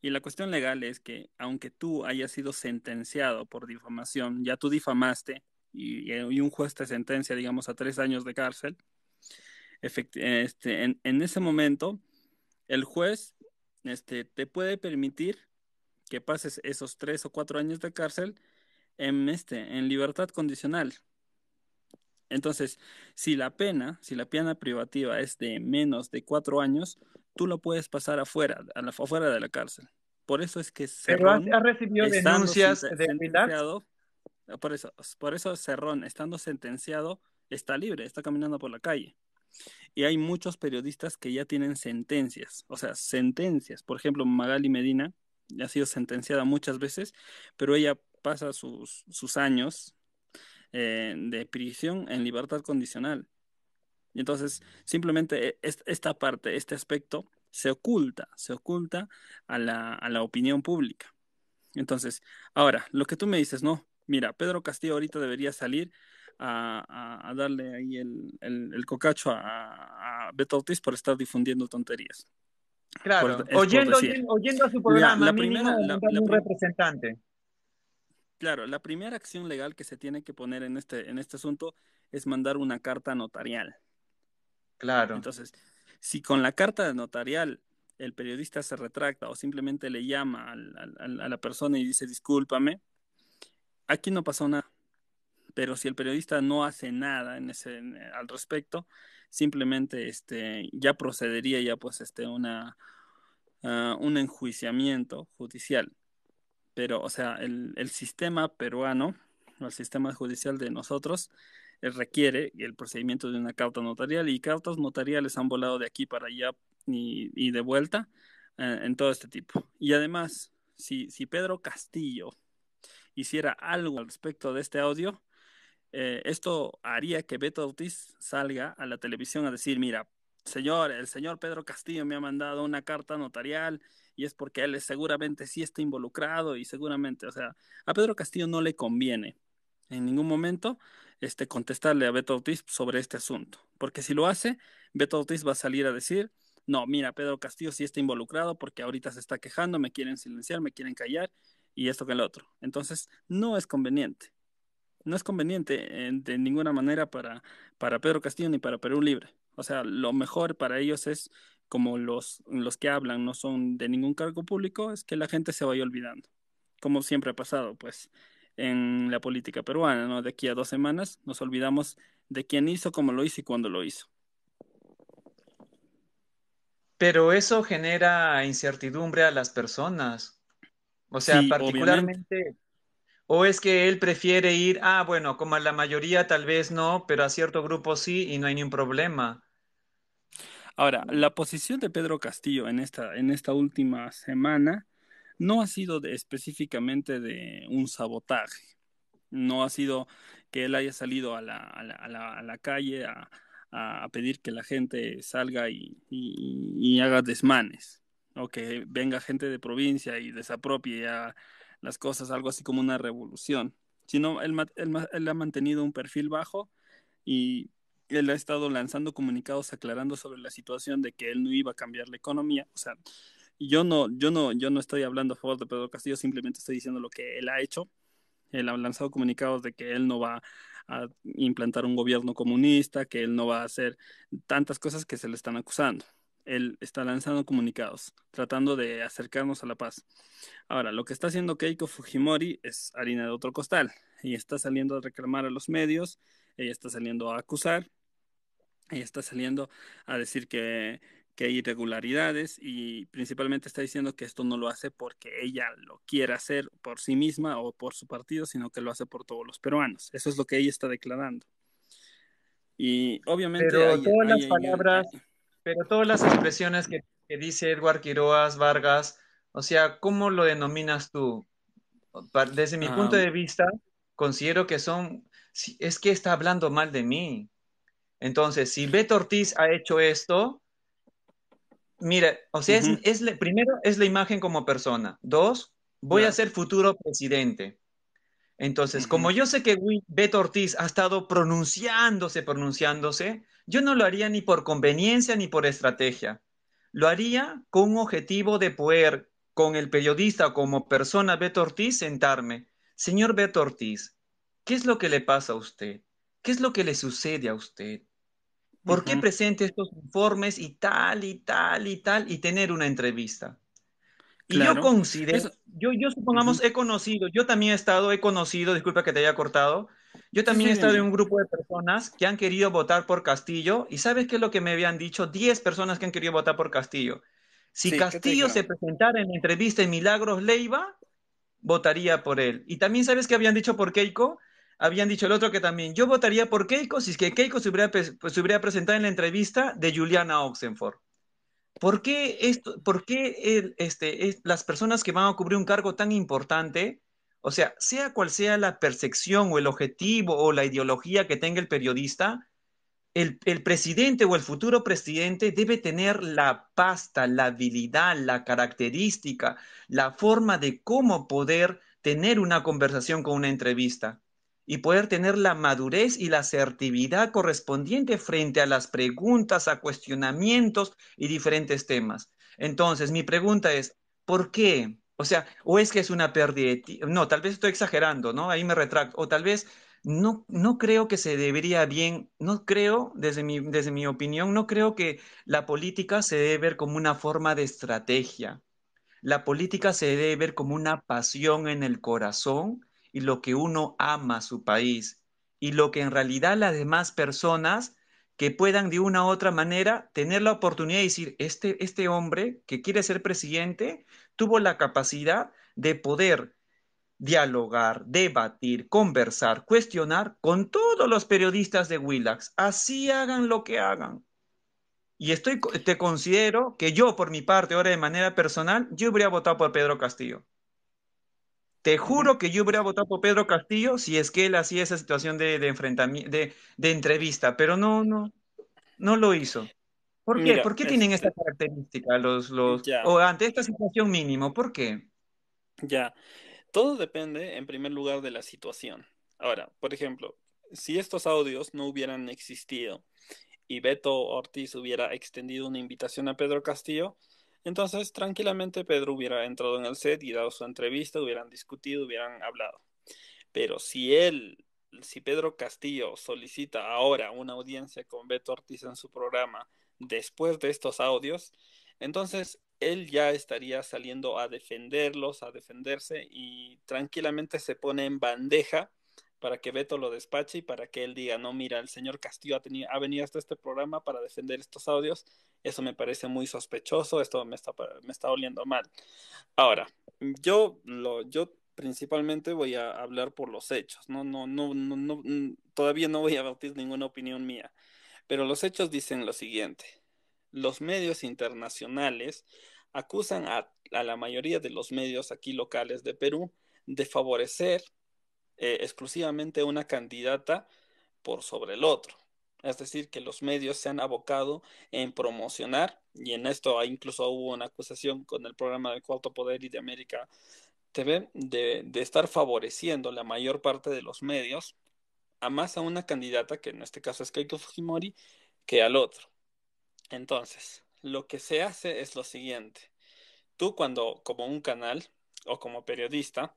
Y la cuestión legal es que aunque tú hayas sido sentenciado por difamación, ya tú difamaste y, un juez te sentencia, digamos, a tres años de cárcel, este, en, en ese momento el juez este, te puede permitir que pases esos tres o cuatro años de cárcel en, este, en libertad condicional. Entonces, si la pena, si la pena privativa es de menos de cuatro años, tú lo puedes pasar afuera, afuera de la cárcel. Por eso es que Cerrón ha recibido denuncias eh, por eso, por eso Cerrón, estando sentenciado, está libre, está caminando por la calle. Y hay muchos periodistas que ya tienen sentencias, o sea, sentencias. Por ejemplo, Magali Medina ha sido sentenciada muchas veces, pero ella pasa sus, años eh, de prisión en libertad condicional. Y entonces, simplemente e, esta parte, este aspecto, se oculta, se oculta a la, a la opinión pública. Entonces, ahora, lo que tú me dices, no, mira, Pedro Castillo ahorita debería salir a, darle ahí el, cocacho a, a, Beto Ortiz por estar difundiendo tonterías. Claro, oyendo, a su programa, la, primera, un representante. Claro, la primera acción legal que se tiene que poner en este, en este asunto es mandar una carta notarial. Claro. Entonces, si con la carta notarial el periodista se retracta o simplemente le llama a la persona y dice discúlpame, aquí no pasó nada. Pero si el periodista no hace nada en ese, al respecto, simplemente este, ya procedería ya pues este, una, ah, un enjuiciamiento judicial. Pero, o sea, el, el sistema peruano, el sistema judicial de nosotros, eh, requiere el procedimiento de una carta notarial y cartas notariales han volado de aquí para allá y, de vuelta eh, en todo este tipo. Y además, si, si Pedro Castillo hiciera algo al respecto de este audio, eh, esto haría que Beto Ortiz salga a la televisión a decir, mira, señor, el señor Pedro Castillo me ha mandado una carta notarial y es porque él seguramente sí está involucrado y seguramente, o sea, a Pedro Castillo no le conviene en ningún momento este, contestarle a Beto Ortiz sobre este asunto, porque si lo hace, Beto Ortiz va a salir a decir, no, mira, Pedro Castillo sí está involucrado porque ahorita se está quejando, me quieren silenciar, me quieren callar y esto que el otro. Entonces, no es conveniente no es conveniente eh, de ninguna manera para, para Pedro Castillo ni para Perú Libre. O sea, lo mejor para ellos es, como los, los que hablan no son de ningún cargo público, es que la gente se vaya olvidando, como siempre ha pasado, pues, en la política peruana, ¿no? De aquí a dos semanas nos olvidamos de quién hizo, cómo lo hizo y cuándo lo hizo. Pero eso genera incertidumbre a las personas. O sea, particularmente, ¿O es que él prefiere ir, ah, bueno, como a la mayoría tal vez no, pero a cierto grupo sí y no hay ningún problema? Ahora, la posición de Pedro Castillo en esta, en esta última semana no ha sido específicamente de un sabotaje, no ha sido que él haya salido a la, la, a la, calle a, pedir que la gente salga y, y, y, haga desmanes, o que venga gente de provincia y desapropie a las cosas, algo así como una revolución, sino él, él, él ha mantenido un perfil bajo y él ha estado lanzando comunicados aclarando sobre la situación de que él no iba a cambiar la economía. O sea, yo no, yo no, yo no estoy hablando a favor de Pedro Castillo, simplemente estoy diciendo lo que él ha hecho. Él ha lanzado comunicados de que él no va a implantar un gobierno comunista, que él no va a hacer tantas cosas que se le están acusando él está lanzando comunicados, tratando de acercarnos a la paz. Ahora, lo que está haciendo Keiko Fujimori es harina de otro costal. Ella está saliendo a reclamar a los medios, ella está saliendo a acusar, ella está saliendo a decir que, hay irregularidades y principalmente está diciendo que esto no lo hace porque ella lo quiera hacer por sí misma o por su partido, sino que lo hace por todos los peruanos. Eso es lo que ella está declarando. Y obviamente... Pero todas las palabras... Pero todas las expresiones que, dice Edward Quiroas, Vargas, o sea, ¿cómo lo denominas tú? Desde mi punto ah. de vista, considero que son, es que está hablando mal de mí. Entonces, si Beto Ortiz ha hecho esto, mire, o sea, es, primero es la imagen como persona. Dos, voy a ser futuro presidente. Entonces, como yo sé que Beto Ortiz ha estado pronunciándose, pronunciándose, yo no lo haría ni por conveniencia ni por estrategia. Lo haría con un objetivo de poder, con el periodista como persona Beto Ortiz, sentarme. Señor Beto Ortiz, ¿qué es lo que le pasa a usted? ¿Qué es lo que le sucede a usted? ¿Por qué presenta estos informes y tal y tal y tal y tener una entrevista? Y yo considero, yo, supongamos, he conocido, yo también he estado, he conocido, disculpa que te haya cortado, yo también he estado en un grupo de personas que han querido votar por Castillo y ¿sabes qué es lo que me habían dicho? 10 personas que han querido votar por Castillo. Si Castillo se presentara en la entrevista en Milagros Leiva, votaría por él. Y también sabes qué habían dicho por Keiko, habían dicho el otro que también, yo votaría por Keiko si es que Keiko se hubiera, pues, presentado en la entrevista de Juliana Oxenford. ¿Por qué, esto, por qué este, las personas que van a cubrir un cargo tan importante o sea, sea cual sea la percepción o el objetivo o la ideología que tenga el periodista, el, presidente o el futuro presidente debe tener la pasta, la habilidad, la característica, la forma de cómo poder tener una conversación con una entrevista y poder tener la madurez y la asertividad correspondiente frente a las preguntas, a cuestionamientos y diferentes temas. Entonces, mi pregunta es, ¿por qué o sea, o es que es una pérdida No, tal vez estoy exagerando, ¿no? Ahí me retracto. O tal vez no, no creo que se debería bien, no creo, desde mi, desde mi opinión, no creo que la política se debe ver como una forma de estrategia. La política se debe ver como una pasión en el corazón y lo que uno ama a su país y lo que en realidad las demás personas que puedan de una u otra manera tener la oportunidad de decir, este, este hombre que quiere ser presidente tuvo la capacidad de poder dialogar, debatir, conversar, cuestionar con todos los periodistas de Willax, así hagan lo que hagan. Y estoy, te considero que yo, por mi parte, ahora de manera personal, yo habría votado por Pedro Castillo. Te juro que yo hubiera votado por Pedro Castillo si es que él hacía esa situación de, enfrentamiento, de, entrevista, pero no, no, no lo hizo. ¿Por qué? ¿Por qué tienen esta este característica los, los o ante esta situación mínimo? ¿Por qué? Ya, todo depende en primer lugar de la situación. Ahora, por ejemplo, si estos audios no hubieran existido y Beto Ortiz hubiera extendido una invitación a Pedro Castillo, entonces, tranquilamente Pedro hubiera entrado en el set y dado su entrevista, hubieran discutido, hubieran hablado. Pero si él, si Pedro Castillo solicita ahora una audiencia con Beto Ortiz en su programa después de estos audios, entonces él ya estaría saliendo a defenderlos, a defenderse y tranquilamente se pone en bandeja para que Beto lo despache y para que él diga, no, mira, el señor Castillo ha, venido hasta este programa para defender estos audios, eso me parece muy sospechoso, esto me está, me está oliendo mal. Ahora, yo, lo, yo principalmente voy a hablar por los hechos, no, no, no, no, todavía no voy a vertir ninguna opinión mía, pero los hechos dicen lo siguiente, los medios internacionales acusan a la mayoría de los medios aquí locales de Perú de favorecer eh, exclusivamente una candidata por sobre el otro. Es decir, que los medios se han abocado en promocionar, y en esto incluso hubo una acusación con el programa de Cuarto Poder y de América TV, de, de estar favoreciendo la mayor parte de los medios a más a una candidata, que en este caso es Keiko Fujimori, que al otro. Entonces, lo que se hace es lo siguiente. Tú cuando, como un canal o como periodista,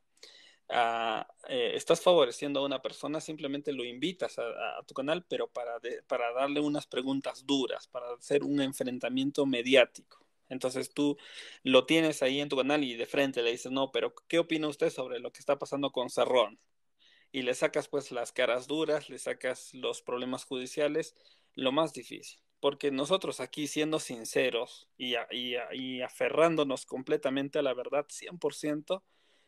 eh, estás favoreciendo a una persona, simplemente lo invitas a, tu canal, pero para, para darle unas preguntas duras, para hacer un enfrentamiento mediático. Entonces tú lo tienes ahí en tu canal y de frente le dices, no, pero ¿qué opina usted sobre lo que está pasando con Cerrón? Y le sacas pues las caras duras, le sacas los problemas judiciales, lo más difícil. Porque nosotros aquí siendo sinceros y, y, y aferrándonos completamente a la verdad 100%,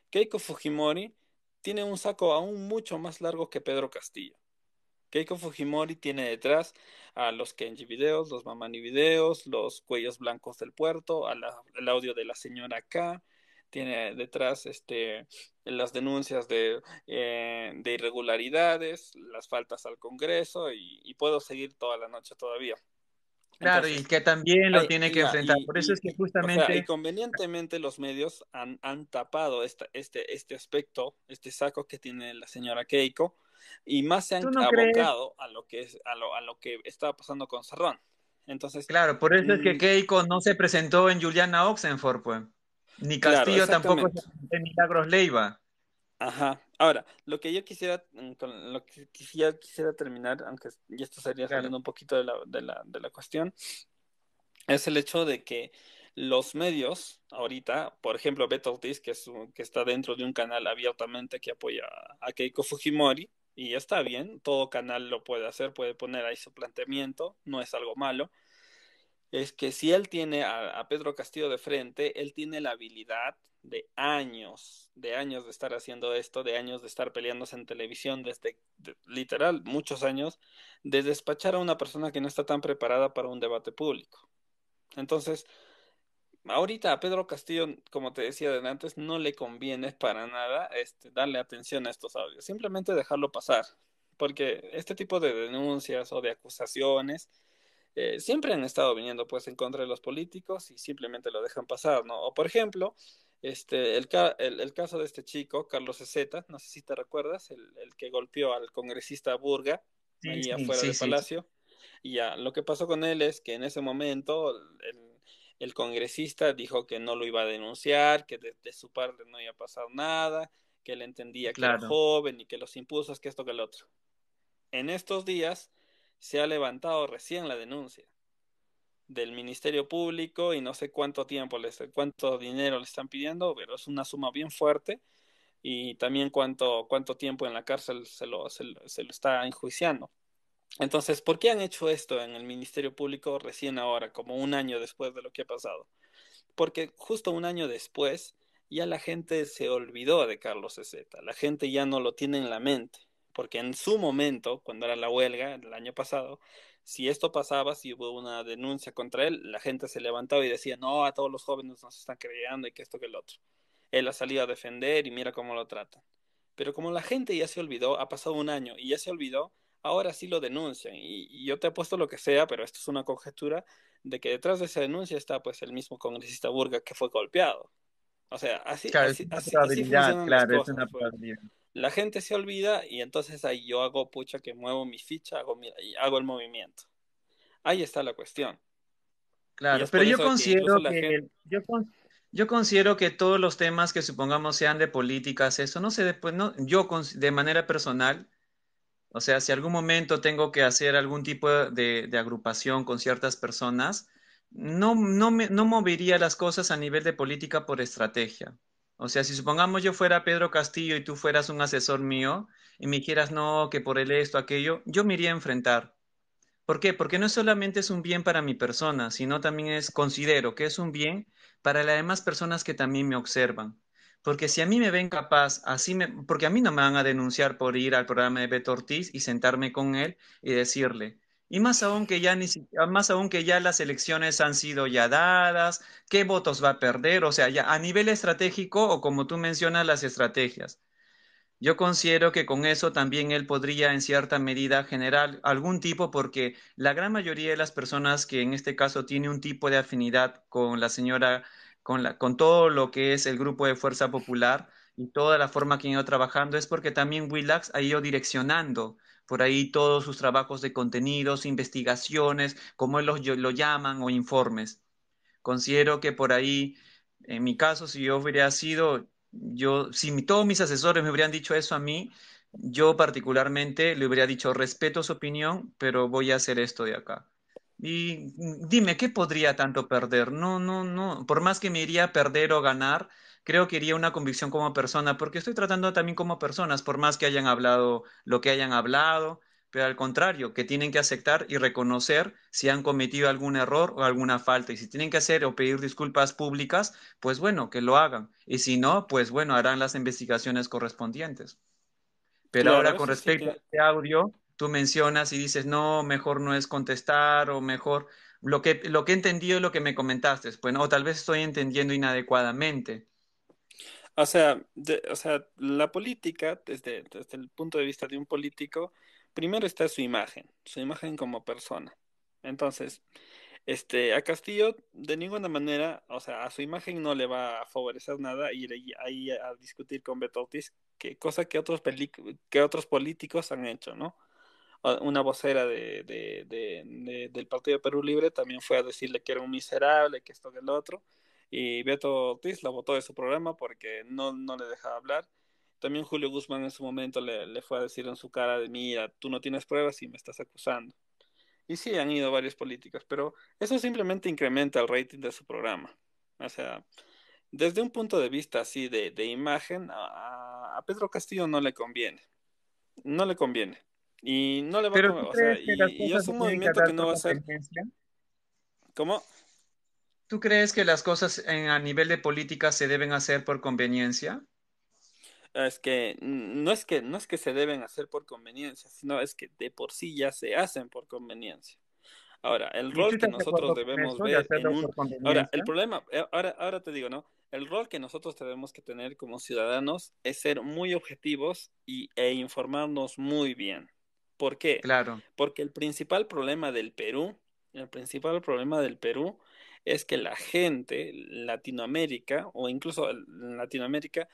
Keiko Fujimori tiene un saco aún mucho más largo que Pedro Castillo. Keiko Fujimori tiene detrás a los Kenji videos, los Mamani videos, los cuellos blancos del puerto, al el audio de la señora K, tiene detrás este, las denuncias de, eh, irregularidades, las faltas al Congreso y puedo seguir toda la noche todavía. Claro, y que también lo tiene que enfrentar. Por eso es que justamente... y convenientemente los medios han, han tapado este, este aspecto, este saco que tiene la señora Keiko, y más se han abocado a lo, que es, a, lo, a lo que estaba pasando con Sarrón. Entonces, claro, por eso es que mm, Keiko no se presentó en Juliana Oxenford, pues. Ni Castillo tampoco se presentó en Milagros Leiva. Ajá. Ahora, lo que yo quisiera, mm, lo que quisiera, terminar, aunque ya esto sería saliendo un poquito de la, de, la, de la cuestión, es el hecho de que los medios, ahorita, por ejemplo, Beto Ortiz, que, es que está dentro de un canal abiertamente que apoya a Keiko Fujimori, y está bien, todo canal lo puede hacer, puede poner ahí su planteamiento, no es algo malo, es que si él tiene a, Pedro Castillo de frente, él tiene la habilidad de años, de años de estar haciendo esto, de años de estar peleándose en televisión, desde literal muchos años, de despachar a una persona que no está tan preparada para un debate público. Entonces, ahorita a Pedro Castillo, como te decía de antes, no le conviene para nada este, darle atención a estos audios, simplemente dejarlo pasar, porque este tipo de denuncias o de acusaciones, eh, siempre han estado viniendo pues en contra de los políticos y simplemente lo dejan pasar, ¿no? O por ejemplo, este, el, caso de este chico, Carlos Ezeta, no sé si te recuerdas, el, que golpeó al congresista Burga ahí afuera del Palacio. Y ya, lo que pasó con él es que en ese momento el, congresista dijo que no lo iba a denunciar, que de, su parte no iba a pasar nada, que él entendía que era joven y que los impulsos, que esto, que el otro. En estos días, se ha levantado recién la denuncia del Ministerio Público y no sé cuánto tiempo, les, cuánto dinero le están pidiendo, pero es una suma bien fuerte y también cuánto, cuánto tiempo en la cárcel se lo, se, lo está enjuiciando. Entonces, ¿por qué han hecho esto en el Ministerio Público recién ahora, como un año después de lo que ha pasado? Porque justo un año después ya la gente se olvidó de Carlos Z. la gente ya no lo tiene en la mente porque en su momento, cuando era la huelga, el año pasado, si esto pasaba, si hubo una denuncia contra él, la gente se levantaba y decía, no, a todos los jóvenes nos están creyendo y que esto que el otro. Él ha salido a defender y mira cómo lo tratan. Pero como la gente ya se olvidó, ha pasado un año y ya se olvidó, ahora sí lo denuncian. Y, yo te apuesto lo que sea, pero esto es una conjetura de que detrás de esa denuncia está pues el mismo congresista Burga que fue golpeado. O sea, así, claro, es claro, es una pues la gente se olvida y entonces ahí yo hago pucha que muevo mi ficha, hago, hago el movimiento. Ahí está la cuestión. Claro, pero yo considero que, yo, considero que todos los temas que supongamos sean de políticas, eso no sé, después no yo de manera personal, o sea, si algún momento tengo que hacer algún tipo de, agrupación con ciertas personas, no, no, me, no movería las cosas a nivel de política por estrategia. O sea, si supongamos yo fuera Pedro Castillo y tú fueras un asesor mío y me quieras, no, que por él esto, aquello, yo me iría a enfrentar. ¿Por qué? Porque no solamente es un bien para mi persona, sino también es, considero que es un bien para las demás personas que también me observan. Porque si a mí me ven capaz, así me, porque a mí no me van a denunciar por ir al programa de Beto Ortiz y sentarme con él y decirle, y más aún que ya ah, más aún que ya las elecciones han sido ya dadas, qué votos va a perder, o sea, ya a nivel estratégico o como tú mencionas las estrategias. Yo considero que con eso también él podría en cierta medida generar algún tipo porque la gran mayoría de las personas que en este caso tiene un tipo de afinidad con la señora con la con todo lo que es el grupo de Fuerza Popular y toda la forma que ha ido trabajando es porque también Willax ha ido direccionando por ahí todos sus trabajos de contenidos, investigaciones, como él lo llaman, o informes. Considero que por ahí, en mi caso, si yo hubiera sido, yo, si todos mis asesores me hubieran dicho eso a mí, yo particularmente le hubiera dicho, respeto su opinión, pero voy a hacer esto de acá. Y mm, dime, ¿qué podría tanto perder? No, no, no, por más que me iría a perder o ganar, creo que iría una convicción como persona, porque estoy tratando también como personas, por más que hayan hablado lo que hayan hablado, pero al contrario, que tienen que aceptar y reconocer si han cometido algún error o alguna falta. Y si tienen que hacer o pedir disculpas públicas, pues bueno, que lo hagan. Y si no, pues bueno, harán las investigaciones correspondientes. Pero ahora con respecto a este audio, tú mencionas y dices, no, mejor no es contestar o mejor lo que, lo que he entendido es lo que me comentaste, bueno pues, o tal vez estoy entendiendo inadecuadamente. O sea, o sea, la política, desde, desde el punto de vista de un político, primero está su imagen, su imagen como persona. Entonces, este, a Castillo de ninguna manera, o sea, a su imagen no le va a favorecer nada ir ahí a discutir con Beto Ortiz, cosa que otros, que otros políticos han hecho, ¿no? Una vocera de, de, de, del Partido Perú Libre también fue a decirle que era un miserable, que esto, que otro y Beto Ortiz la votó de su programa porque no, no le dejaba hablar. También Julio Guzmán en su momento le, le, fue a decir en su cara de mira, tú no tienes pruebas y me estás acusando. Y sí, han ido varias políticas, pero eso simplemente incrementa el rating de su programa. O sea, desde un punto de vista así de, de imagen, a, a, Pedro Castillo no le conviene. No le conviene. Y no le va a... O y, es un movimiento que no va a ser... ¿Cómo? ¿Tú crees que las cosas a nivel de política se deben hacer por conveniencia? Ah, es que no es que no es que se deben hacer por conveniencia, sino es que de por sí ya se hacen por conveniencia. Ahora, el rol que nosotros debemos ver Ahora, el problema, eh, ahora, ahora te digo, ¿no? El rol que nosotros tenemos que tener como ciudadanos es ser muy objetivos y, e informarnos muy bien. ¿Por qué? Claro. Porque el principal problema del Perú, el principal problema del Perú es que la gente Latinoamérica o incluso Latinoamérica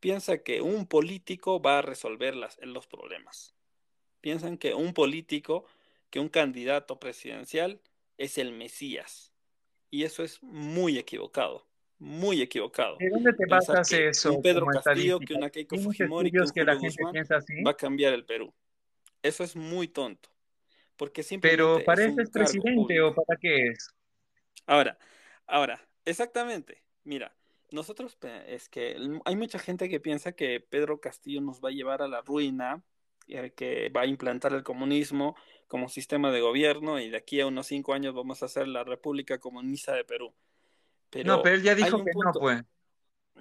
piensa que un político va a resolver las, los problemas. Piensan que un político, que un candidato presidencial es el Mesías. Y eso es muy equivocado, muy equivocado. ¿De dónde te eso? Un Pedro Castillo, que una Keiko Fujimori, que, un Guzmán piensa así? va a cambiar el Perú. Eso es muy tonto. Porque Pero para es es presidente o para qué es? Ahora, ahora, exactamente. Mira, nosotros es que hay mucha gente que piensa que Pedro Castillo nos va a llevar a la ruina, eh, que va a implantar el comunismo como sistema de gobierno y de aquí a unos cinco años vamos a hacer la República Comunista de Perú. Pero no, pero él ya dijo que no, pues.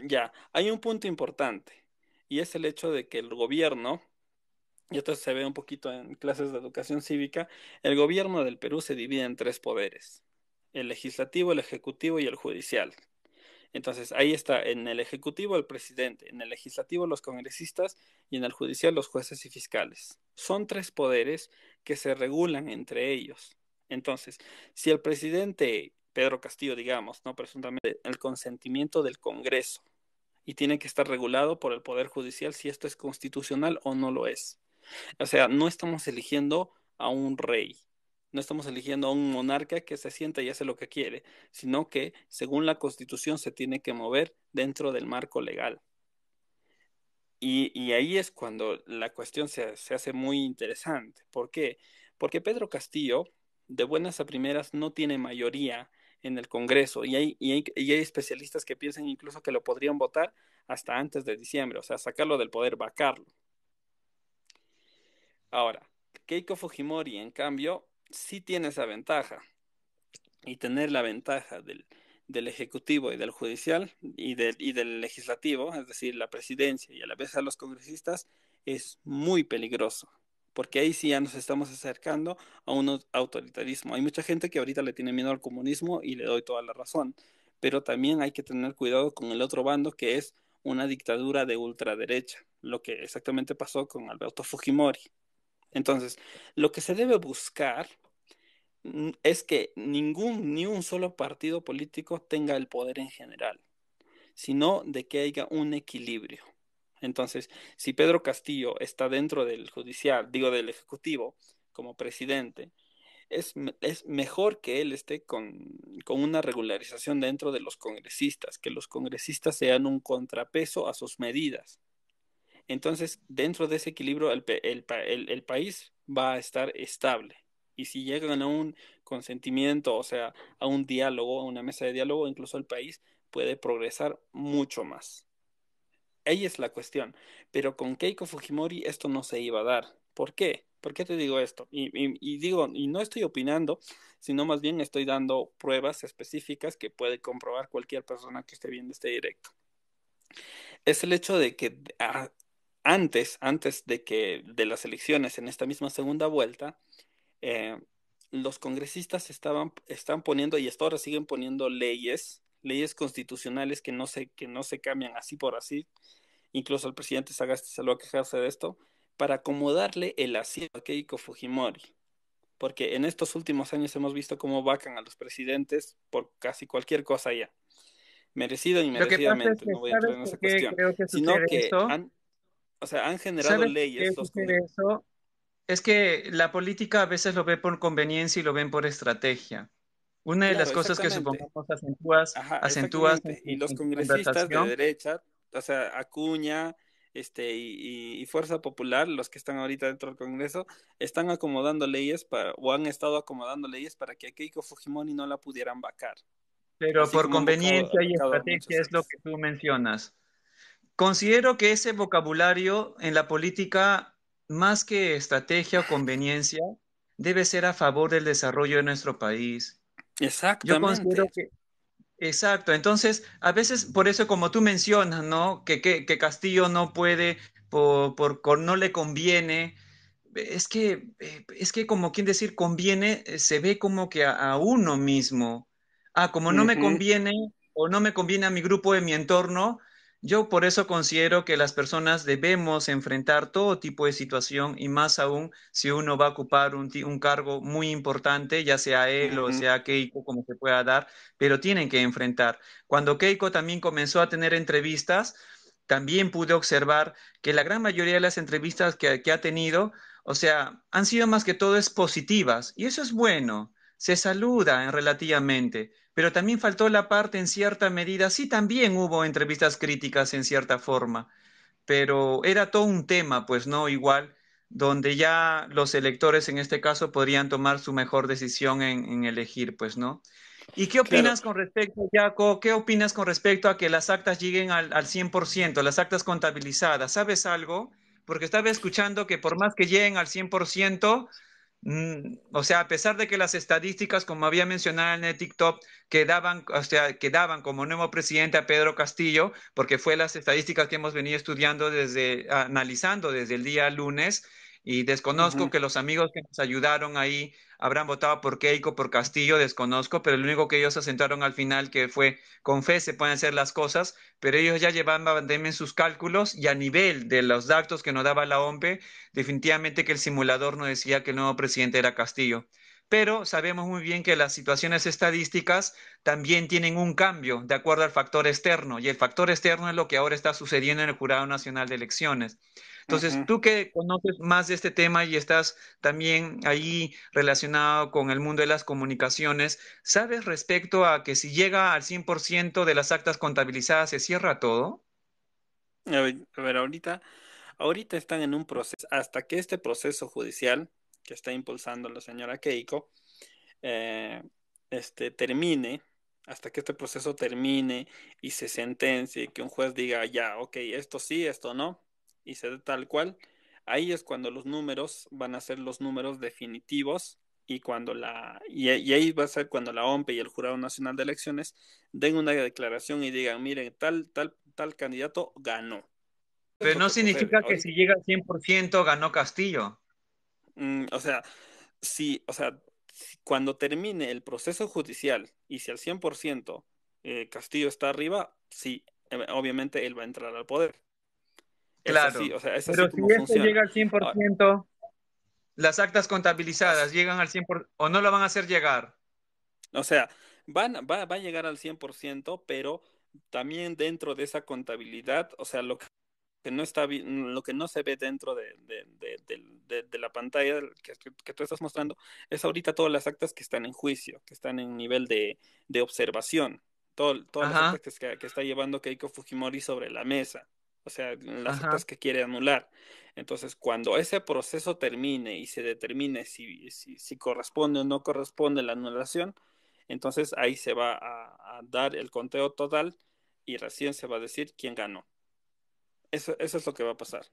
Ya, hay un punto importante y es el hecho de que el gobierno, y esto se ve un poquito en clases de educación cívica, el gobierno del Perú se divide en tres poderes el legislativo, el ejecutivo y el judicial. Entonces, ahí está, en el Ejecutivo el presidente, en el Legislativo los congresistas y en el Judicial los jueces y fiscales. Son tres poderes que se regulan entre ellos. Entonces, si el presidente Pedro Castillo, digamos, no presuntamente, el consentimiento del Congreso y tiene que estar regulado por el Poder Judicial si esto es constitucional o no lo es. O sea, no estamos eligiendo a un rey, no estamos eligiendo a un monarca que se sienta y hace lo que quiere, sino que, según la Constitución, se tiene que mover dentro del marco legal. Y, ahí es cuando la cuestión se, hace muy interesante. ¿Por qué? Porque Pedro Castillo, de buenas a primeras, no tiene mayoría en el Congreso y hay, hay, y hay, especialistas que piensan incluso que lo podrían votar hasta antes de diciembre, o sea, sacarlo del poder, vacarlo. Ahora, Keiko Fujimori, en cambio, si tiene esa ventaja. Y tener la ventaja del, del Ejecutivo y del Judicial y del, y del Legislativo, es decir, la presidencia y a la vez a los congresistas, es muy peligroso, porque ahí sí ya nos estamos acercando a un autoritarismo. Hay mucha gente que ahorita le tiene miedo al comunismo y le doy toda la razón, pero también hay que tener cuidado con el otro bando que es una dictadura de ultraderecha, lo que exactamente pasó con Alberto Fujimori. Entonces, lo que se debe buscar mm, es que ningún ni un solo partido político tenga el poder en general, sino de que haya un equilibrio. Entonces, si Pedro Castillo está dentro del judicial, digo del ejecutivo, como presidente, es, mejor que él esté con una regularización dentro de los congresistas, que los congresistas sean un contrapeso a sus medidas. Entonces, dentro de ese equilibrio, el, país va a estar estable. Y si llegan a un consentimiento, o sea, a un diálogo, a una mesa de diálogo, incluso el país puede progresar mucho más. Ahí es la cuestión. Pero con Keiko Fujimori esto no se iba a dar. ¿Por qué? ¿Por qué te digo esto? Y, digo, y no estoy opinando, sino más bien estoy dando pruebas específicas que puede comprobar cualquier persona que esté viendo este directo. Es el hecho de que ah, antes, antes de que de las elecciones en esta misma segunda vuelta, eh, los congresistas estaban, están poniendo y hasta ahora siguen poniendo leyes, leyes constitucionales que no se, que no se cambian así por así. Incluso el presidente Sagasti va a quejarse de esto, para acomodarle el asiento a Keiko Fujimori. Porque en estos últimos años hemos visto cómo vacan a los presidentes por casi cualquier cosa ya. Merecido y merecidamente, no voy a entrar en esa cuestión. sino que han, o sea, han generado leyes. Es que la política a veces lo ve por conveniencia y lo ven por estrategia. Una de las cosas que supongamos acentúas, acentúas y los congresistas de derecha, o sea, Acuña, este y, Fuerza Popular, los que están ahorita dentro del Congreso, están acomodando leyes para, o han estado acomodando leyes para que a Keiko Fujimori no la pudieran vacar. Pero por conveniencia y estrategia es lo que tú mencionas. Considero que ese vocabulario en la política, más que estrategia o conveniencia, debe ser a favor del desarrollo de nuestro país. Exacto. Yo considero que, exacto. Entonces, a veces, por eso, como tú mencionas, ¿no? Que, Castillo no puede, por, por, no le conviene. Es que, eh, es que, como quien decir, conviene, eh, se ve como que a, uno mismo. Ah, como no me conviene o no me conviene a mi grupo de mi entorno, yo por eso considero que las personas debemos enfrentar todo tipo de situación y más aún si uno va a ocupar un, cargo muy importante, ya sea él o sea Keiko, como se pueda dar, pero tienen que enfrentar. Cuando Keiko también comenzó a tener entrevistas, también pude observar que la gran mayoría de las entrevistas que, ha tenido, o sea, han sido más que todo positivas y eso es bueno, se saluda eh, relativamente, pero también faltó la parte en cierta medida, sí también hubo entrevistas críticas en cierta forma, pero era todo un tema, pues no igual, donde ya los electores en este caso podrían tomar su mejor decisión en, elegir, pues no. ¿Y qué opinas con respecto, Jaco? ¿Qué opinas con respecto a que las actas lleguen al, al 100%, las actas contabilizadas? ¿Sabes algo? Porque estaba escuchando que por más que lleguen al 100%, Mm, o sea, a pesar de que las estadísticas, como había mencionado en el TikTok, quedaban o sea, como nuevo presidente a Pedro Castillo, porque fue las estadísticas que hemos venido estudiando desde, analizando desde el día lunes, y desconozco que los amigos que nos ayudaron ahí habrán votado por Keiko, por Castillo, desconozco, pero lo único que ellos asentaron al final que fue con fe se pueden hacer las cosas, pero ellos ya llevaban en sus cálculos y a nivel de los datos que nos daba la OMPE, definitivamente que el simulador no decía que el nuevo presidente era Castillo pero sabemos muy bien que las situaciones estadísticas también tienen un cambio de acuerdo al factor externo, y el factor externo es lo que ahora está sucediendo en el Jurado Nacional de Elecciones. Entonces, tú que conoces más de este tema y estás también ahí relacionado con el mundo de las comunicaciones, ¿sabes respecto a que si llega al 100% de las actas contabilizadas se cierra todo? A ver, ahorita, ahorita están en un proceso, hasta que este proceso judicial que está impulsando la señora Keiko eh, este, termine, hasta que este proceso termine y se sentencie, que un juez diga, ya, ok, esto sí, esto no, y se dé tal cual, ahí es cuando los números van a ser los números definitivos y cuando la y, ahí va a ser cuando la OMP y el Jurado Nacional de Elecciones den una declaración y digan, miren, tal tal tal candidato ganó. Pero no significa que si llega al 100% ganó Castillo. Mm, o sea, si, o sea, cuando termine el proceso judicial y si al 100% eh, Castillo está arriba, sí, eh, obviamente él va a entrar al poder. Claro. Pero si esto llega al 100%. las actas contabilizadas llegan al 100% o no la van a hacer llegar. O sea, va, a llegar al 100%, pero también dentro de esa contabilidad, o sea, lo que no está lo que no se ve dentro de, la pantalla que, tú estás mostrando es ahorita todas las actas que están en juicio, que están en nivel de, observación, todas las actas que, está llevando Keiko Fujimori sobre la mesa o sea, las actas que quiere anular. Entonces, cuando ese proceso termine y se determine si, si, corresponde o no corresponde la anulación, entonces ahí se va a, dar el conteo total y recién se va a decir quién ganó. Eso, es lo que va a pasar.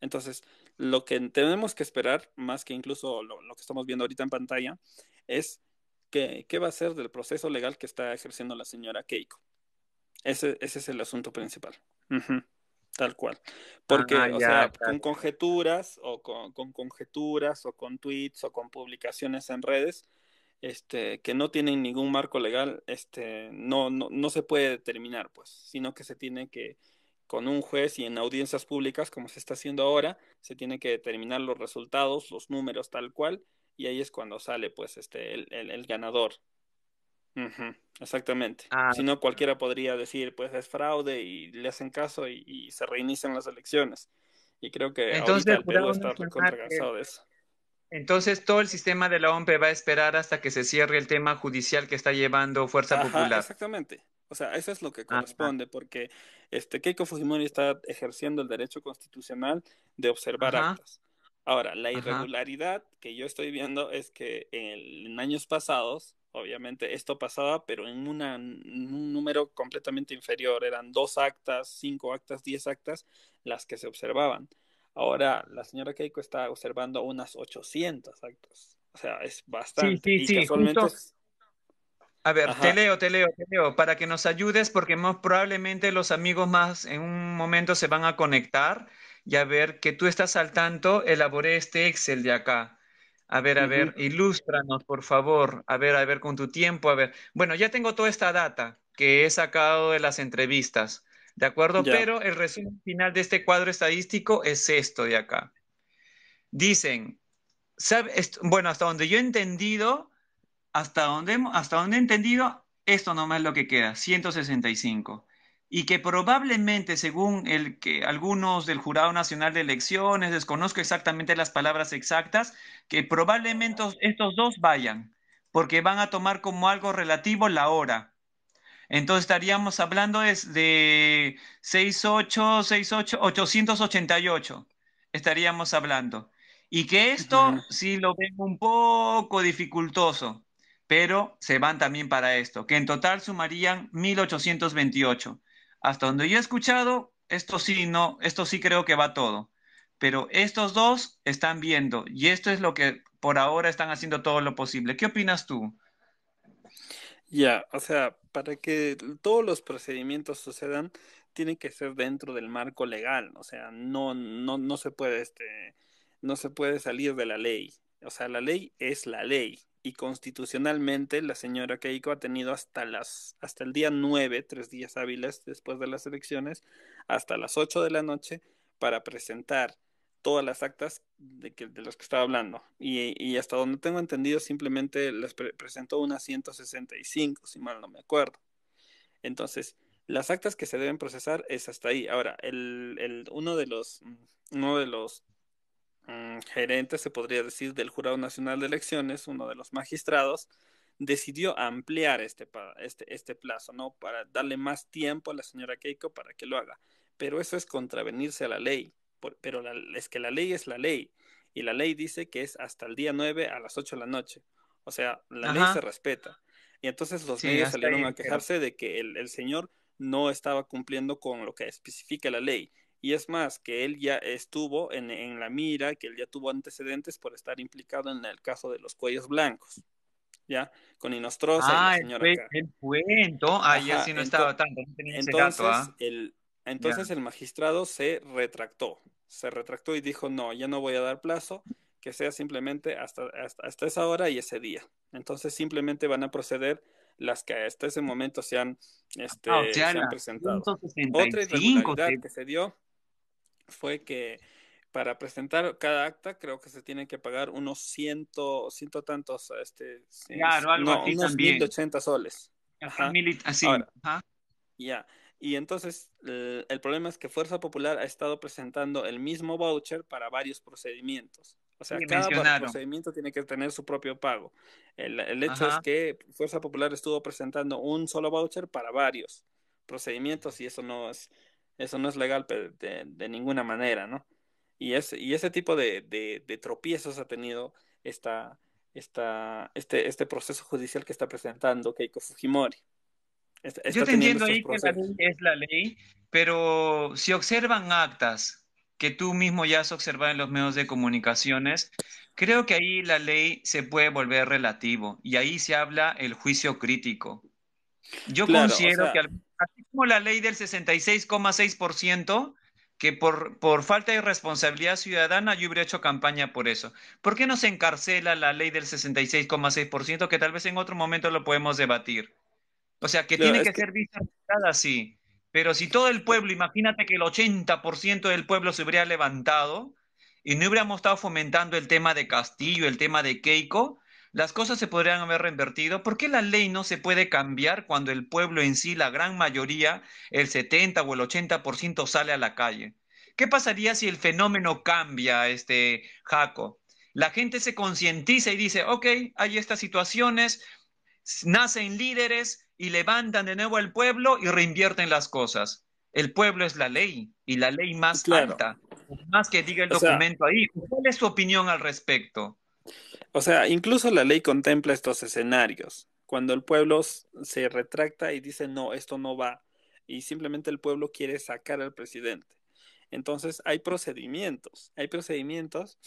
Entonces, lo que tenemos que esperar, más que incluso lo, que estamos viendo ahorita en pantalla, es que, qué va a ser del proceso legal que está ejerciendo la señora Keiko. Ese, ese es el asunto principal. Tal cual. Ah, Porque, o sea, con conjeturas o con, conjeturas o con tweets o con publicaciones en redes este, que no tienen ningún marco legal, este, no, no, se puede determinar, pues, sino que se tiene que, con un juez y en audiencias públicas, como se está haciendo ahora, se tiene que determinar los resultados, los números tal cual, y ahí es cuando sale, pues, este, el ganador exactamente. Ah, si no, cualquiera podría decir, pues es fraude y le hacen caso y, se reinician las elecciones. Y creo que entonces, el pues, está de eso. Entonces, todo el sistema de la OMP va a esperar hasta que se cierre el tema judicial que está llevando Fuerza Popular. Exactamente. O sea, eso es lo que ah, corresponde, porque este Keiko Fujimori está ejerciendo el derecho constitucional de observar actas. Ahora, la irregularidad que yo estoy viendo es que en años pasados Obviamente esto pasaba, pero en, un número completamente inferior. Eran dos actas, cinco actas, diez actas las que se observaban. Ahora la señora Keiko está observando unas 800 actas. O sea, es bastante. Sí, sí, a ver, te leo, te leo, te leo, para que nos ayudes, porque más probablemente los amigos más en un momento se van a conectar y a ver que tú estás al tanto, elaboré este Excel de acá. A ver, a ver, ilústranos, por favor. A ver, a ver, con tu tiempo, a ver. Bueno, ya tengo toda esta data que he sacado de las entrevistas, ¿de acuerdo? Pero el resumen final de este cuadro estadístico es esto de acá. Dicen, bueno, hasta donde yo he entendido, hasta donde, hasta donde he entendido, esto nomás es lo que queda, 165 y que probablemente, según el que algunos del Jurado Nacional de Elecciones, desconozco exactamente las palabras exactas, que probablemente estos dos vayan, porque van a tomar como algo relativo la hora. Entonces estaríamos hablando de 68, 68, 888, estaríamos hablando. Y que esto sí lo ven un poco dificultoso, pero se van también para esto, que en total sumarían 1828. Hasta donde yo he escuchado, esto sí no, esto sí creo que va todo. Pero estos dos están viendo y esto es lo que por ahora están haciendo todo lo posible. ¿Qué opinas tú? Ya, o sea, para que todos los procedimientos sucedan, tiene que ser dentro del marco legal, o sea, no, no, no se puede, este, no se puede salir de la ley. O sea, la ley es la ley y constitucionalmente la señora Keiko ha tenido hasta las hasta el día 9, tres días hábiles después de las elecciones, hasta las 8 de la noche para presentar todas las actas de, que, de las que estaba hablando. Y, y, hasta donde tengo entendido, simplemente les presentó unas 165, si mal no me acuerdo. Entonces, las actas que se deben procesar es hasta ahí. Ahora, el, el, uno de los, mm, uno de los Mm, gerente, se podría decir, del Jurado Nacional de Elecciones, uno de los magistrados, decidió ampliar este, este, este plazo, ¿no? Para darle más tiempo a la señora Keiko para que lo haga. Pero eso es contravenirse a la ley. pero es que la ley es la ley. Y la ley dice que es hasta el día 9 a las 8 de la noche. O sea, la ley se respeta. Y entonces los medios salieron a quejarse de que el, el señor no estaba cumpliendo con lo que especifica la ley y es más, que él ya estuvo en, la mira, que él ya tuvo antecedentes por estar implicado en el caso de los cuellos blancos, ¿ya? Con Inostroza ah, y la ah, señora el, cuento, no estaba tanto, entonces, ¿ah? el, entonces el magistrado se retractó, se retractó y dijo, no, ya no voy a dar plazo, que sea simplemente hasta, hasta, esa hora y ese día. Entonces simplemente van a proceder las que hasta ese momento se han, ah, este, han presentado. Otra que se dio fue que para presentar cada acta creo que se tienen que pagar unos ciento, ciento tantos, este, claro, algo unos ochenta soles. Así. Ya. Y entonces el, problema es que Fuerza Popular ha estado presentando el mismo voucher para varios procedimientos. O sea, cada procedimiento tiene que tener su propio pago. El, hecho es que Fuerza Popular estuvo presentando un solo voucher para varios procedimientos y eso no es, eso no es legal de, ninguna manera, ¿no? Y, y ese tipo de, tropiezos ha tenido esta, este, este proceso judicial que está presentando Keiko Fujimori. Yo te entiendo ahí que es la ley, pero si observan actas que tú mismo ya has observado en los medios de comunicaciones, creo que ahí la ley se puede volver relativo y ahí se habla el juicio crítico. Yo considero que, así como la ley del 66,6%, que por, por falta de responsabilidad ciudadana yo hubiera hecho campaña por eso. ¿Por qué no se encarcela la ley del 66,6%, que tal vez en otro momento lo podemos debatir? O sea, que tiene que, que ser vista así. Pero si todo el pueblo, imagínate que el 80% del pueblo se hubiera levantado y no hubiéramos estado fomentando el tema de Castillo, el tema de Keiko, las cosas se podrían haber reinvertido. ¿Por qué la ley no se puede cambiar cuando el pueblo en sí, la gran mayoría, el 70 o el 80% sale a la calle? ¿Qué pasaría si el fenómeno cambia, este Jaco? La gente se concientiza y dice, ok, hay estas situaciones, nacen líderes y levantan de nuevo al pueblo y reinvierten las cosas. El pueblo es la ley y la ley más alta, más que diga el documento ahí. ¿Cuál es su opinión al respecto? O sea, incluso la ley contempla estos escenarios. Cuando el pueblo se retracta y dice, no, esto no va, y simplemente el pueblo quiere sacar al presidente. Entonces hay procedimientos, hay procedimientos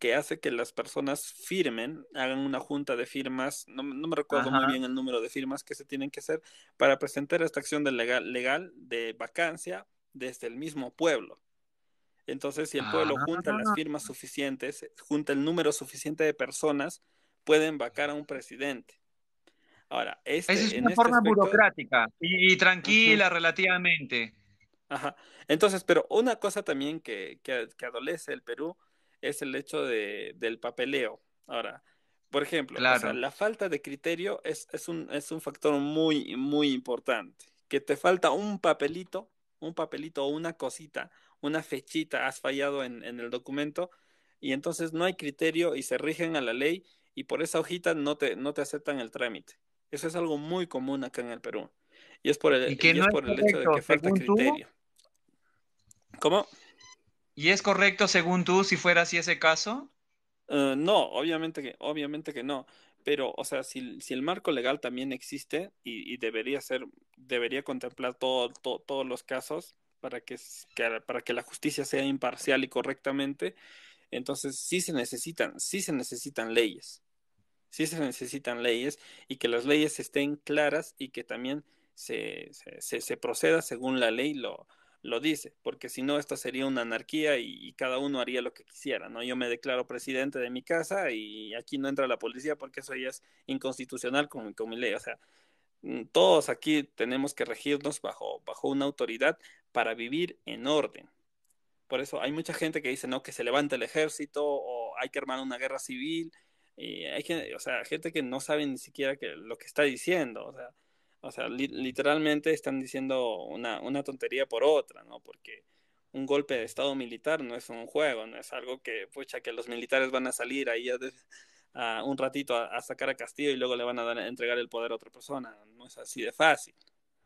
que hace que las personas firmen, hagan una junta de firmas, no, me recuerdo muy bien el número de firmas que se tienen que hacer para presentar esta acción legal de vacancia desde el mismo pueblo. Entonces, si el pueblo ah. junta las firmas suficientes, junta el número suficiente de personas, pueden vacar a un presidente. Ahora, este, es una este forma burocrática y, tranquila relativamente. Ajá. Entonces, pero una cosa también que, que, adolece el Perú es el hecho de, del papeleo. Ahora, por ejemplo, la falta de criterio es, un, es un factor muy, muy importante. Que te falta un papelito, un papelito o una cosita una fechita, has fallado en, el documento y entonces no hay criterio y se rigen a la ley y por esa hojita no te, no te aceptan el trámite. Eso es algo muy común acá en el Perú. Y es por el, el hecho de que falta criterio. ¿Cómo? ¿Y es correcto según tú si fuera así ese caso? Eh, no, obviamente que, obviamente que no. Pero, o sea, si, el marco legal también existe y, y debería ser, debería contemplar todo, todos los casos, para que, para que la justicia sea imparcial y correctamente. Entonces sí se necesitan, sí se necesitan leyes, sí se necesitan leyes y que las leyes estén claras y que también se, se, proceda según la ley lo, lo dice, porque si no, esto sería una anarquía y, cada uno haría lo que quisiera, ¿no? Yo me declaro presidente de mi casa y aquí no entra la policía porque eso ya es inconstitucional con, con mi ley, o sea, Mm, todos aquí tenemos que regirnos bajo, bajo una autoridad para vivir en orden. Por eso hay mucha gente que dice, no, que se levante el ejército o hay que armar una guerra civil. Y hay gente, o sea, gente que no sabe ni siquiera que, lo que está diciendo. O sea, o sea literalmente están diciendo una, una tontería por otra, ¿no? Porque un golpe de estado militar no es un juego, no es algo que, pucha, que los militares van a salir ahí a, un ratito a, sacar a Castillo y luego le van a, entregar el poder a otra persona. No es así de fácil.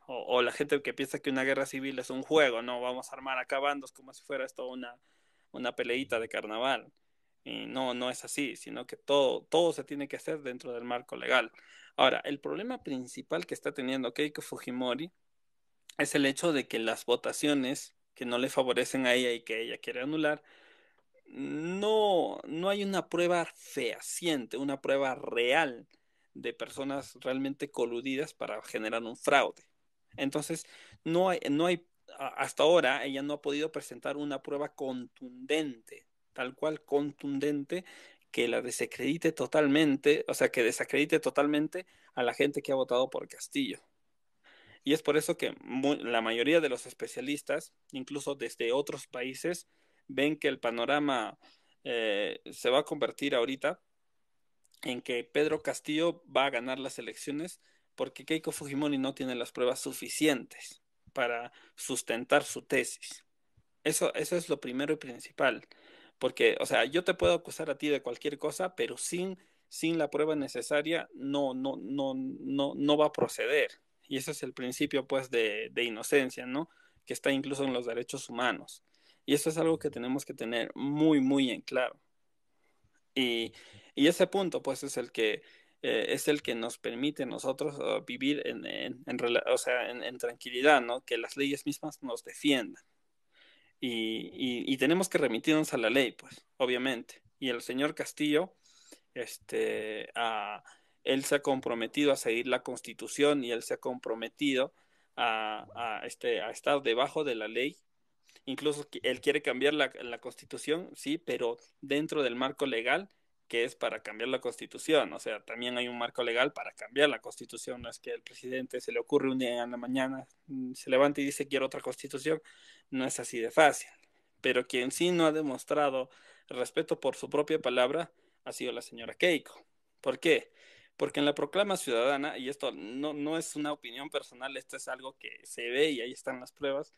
O, la gente que piensa que una guerra civil es un juego, no vamos a armar acá bandos como si fuera esto una, una peleita de carnaval. Y no, no es así, sino que todo, todo se tiene que hacer dentro del marco legal. Ahora, el problema principal que está teniendo Keiko Fujimori es el hecho de que las votaciones que no le favorecen a ella y que ella quiere anular no, no hay una prueba fehaciente, una prueba real de personas realmente coludidas para generar un fraude. Entonces, no hay, no hay, hasta ahora ella no ha podido presentar una prueba contundente, tal cual contundente, que la desacredite totalmente, o sea, que desacredite totalmente a la gente que ha votado por Castillo. Y es por eso que la mayoría de los especialistas, incluso desde otros países, ven que el panorama eh, se va a convertir ahorita en que Pedro Castillo va a ganar las elecciones porque Keiko Fujimori no tiene las pruebas suficientes para sustentar su tesis. Eso, eso es lo primero y principal. Porque, o sea, yo te puedo acusar a ti de cualquier cosa, pero sin, la prueba necesaria no, no, no, no, no va a proceder. Y ese es el principio, pues, de, de inocencia, ¿no? Que está incluso en los derechos humanos. Y eso es algo que tenemos que tener muy, muy en claro. Y, ese punto, pues, es el que eh, es el que nos permite nosotros ah, vivir en, en, o sea, en, tranquilidad, ¿no? Que las leyes mismas nos defiendan. Y, tenemos que remitirnos a la ley, pues, obviamente. Y el señor Castillo, este, ah, él se ha comprometido a seguir la constitución y él se ha comprometido a, este, a estar debajo de la ley Incluso él quiere cambiar la, la constitución, sí, pero dentro del marco legal que es para cambiar la constitución. O sea, también hay un marco legal para cambiar la constitución. No es que el presidente se le ocurre un día en la mañana, mm, se levanta y dice quiero otra constitución. No es así de fácil. Pero quien sí no ha demostrado respeto por su propia palabra ha sido la señora Keiko. ¿Por qué? Porque en la proclama ciudadana, y esto no, no es una opinión personal, esto es algo que se ve y ahí están las pruebas,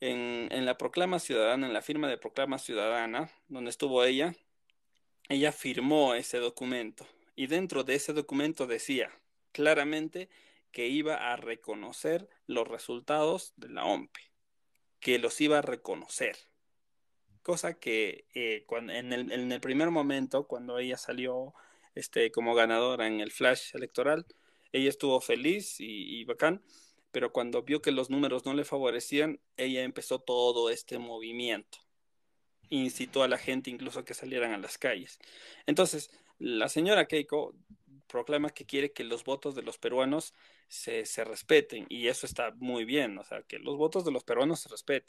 en, la proclama ciudadana, en la firma de proclama ciudadana, donde estuvo ella, ella firmó ese documento y dentro de ese documento decía claramente que iba a reconocer los resultados de la OMP, que los iba a reconocer. Cosa que eh, cuando, en, el, en, el, primer momento, cuando ella salió este, como ganadora en el flash electoral, ella estuvo feliz y, y bacán, pero cuando vio que los números no le favorecían, ella empezó todo este movimiento. Incitó a la gente incluso a que salieran a las calles. Entonces, la señora Keiko proclama que quiere que los votos de los peruanos se, respeten y eso está muy bien, o sea, que los votos de los peruanos se respeten.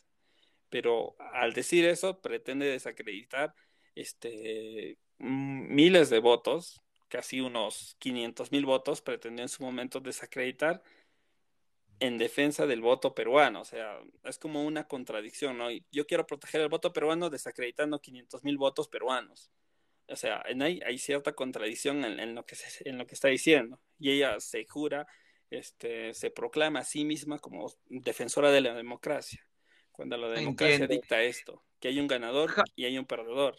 Pero al decir eso pretende desacreditar este, miles de votos, casi unos 500 mil votos, pretendió en su momento desacreditar en defensa del voto peruano. O sea, es como una contradicción, ¿no? Yo quiero proteger el voto peruano desacreditando 500 mil votos peruanos. O sea, en hay cierta contradicción en, lo que está diciendo. Y ella se jura, este, se proclama a sí misma como defensora de la democracia. Cuando la democracia dicta esto, que hay un ganador y hay un perdedor,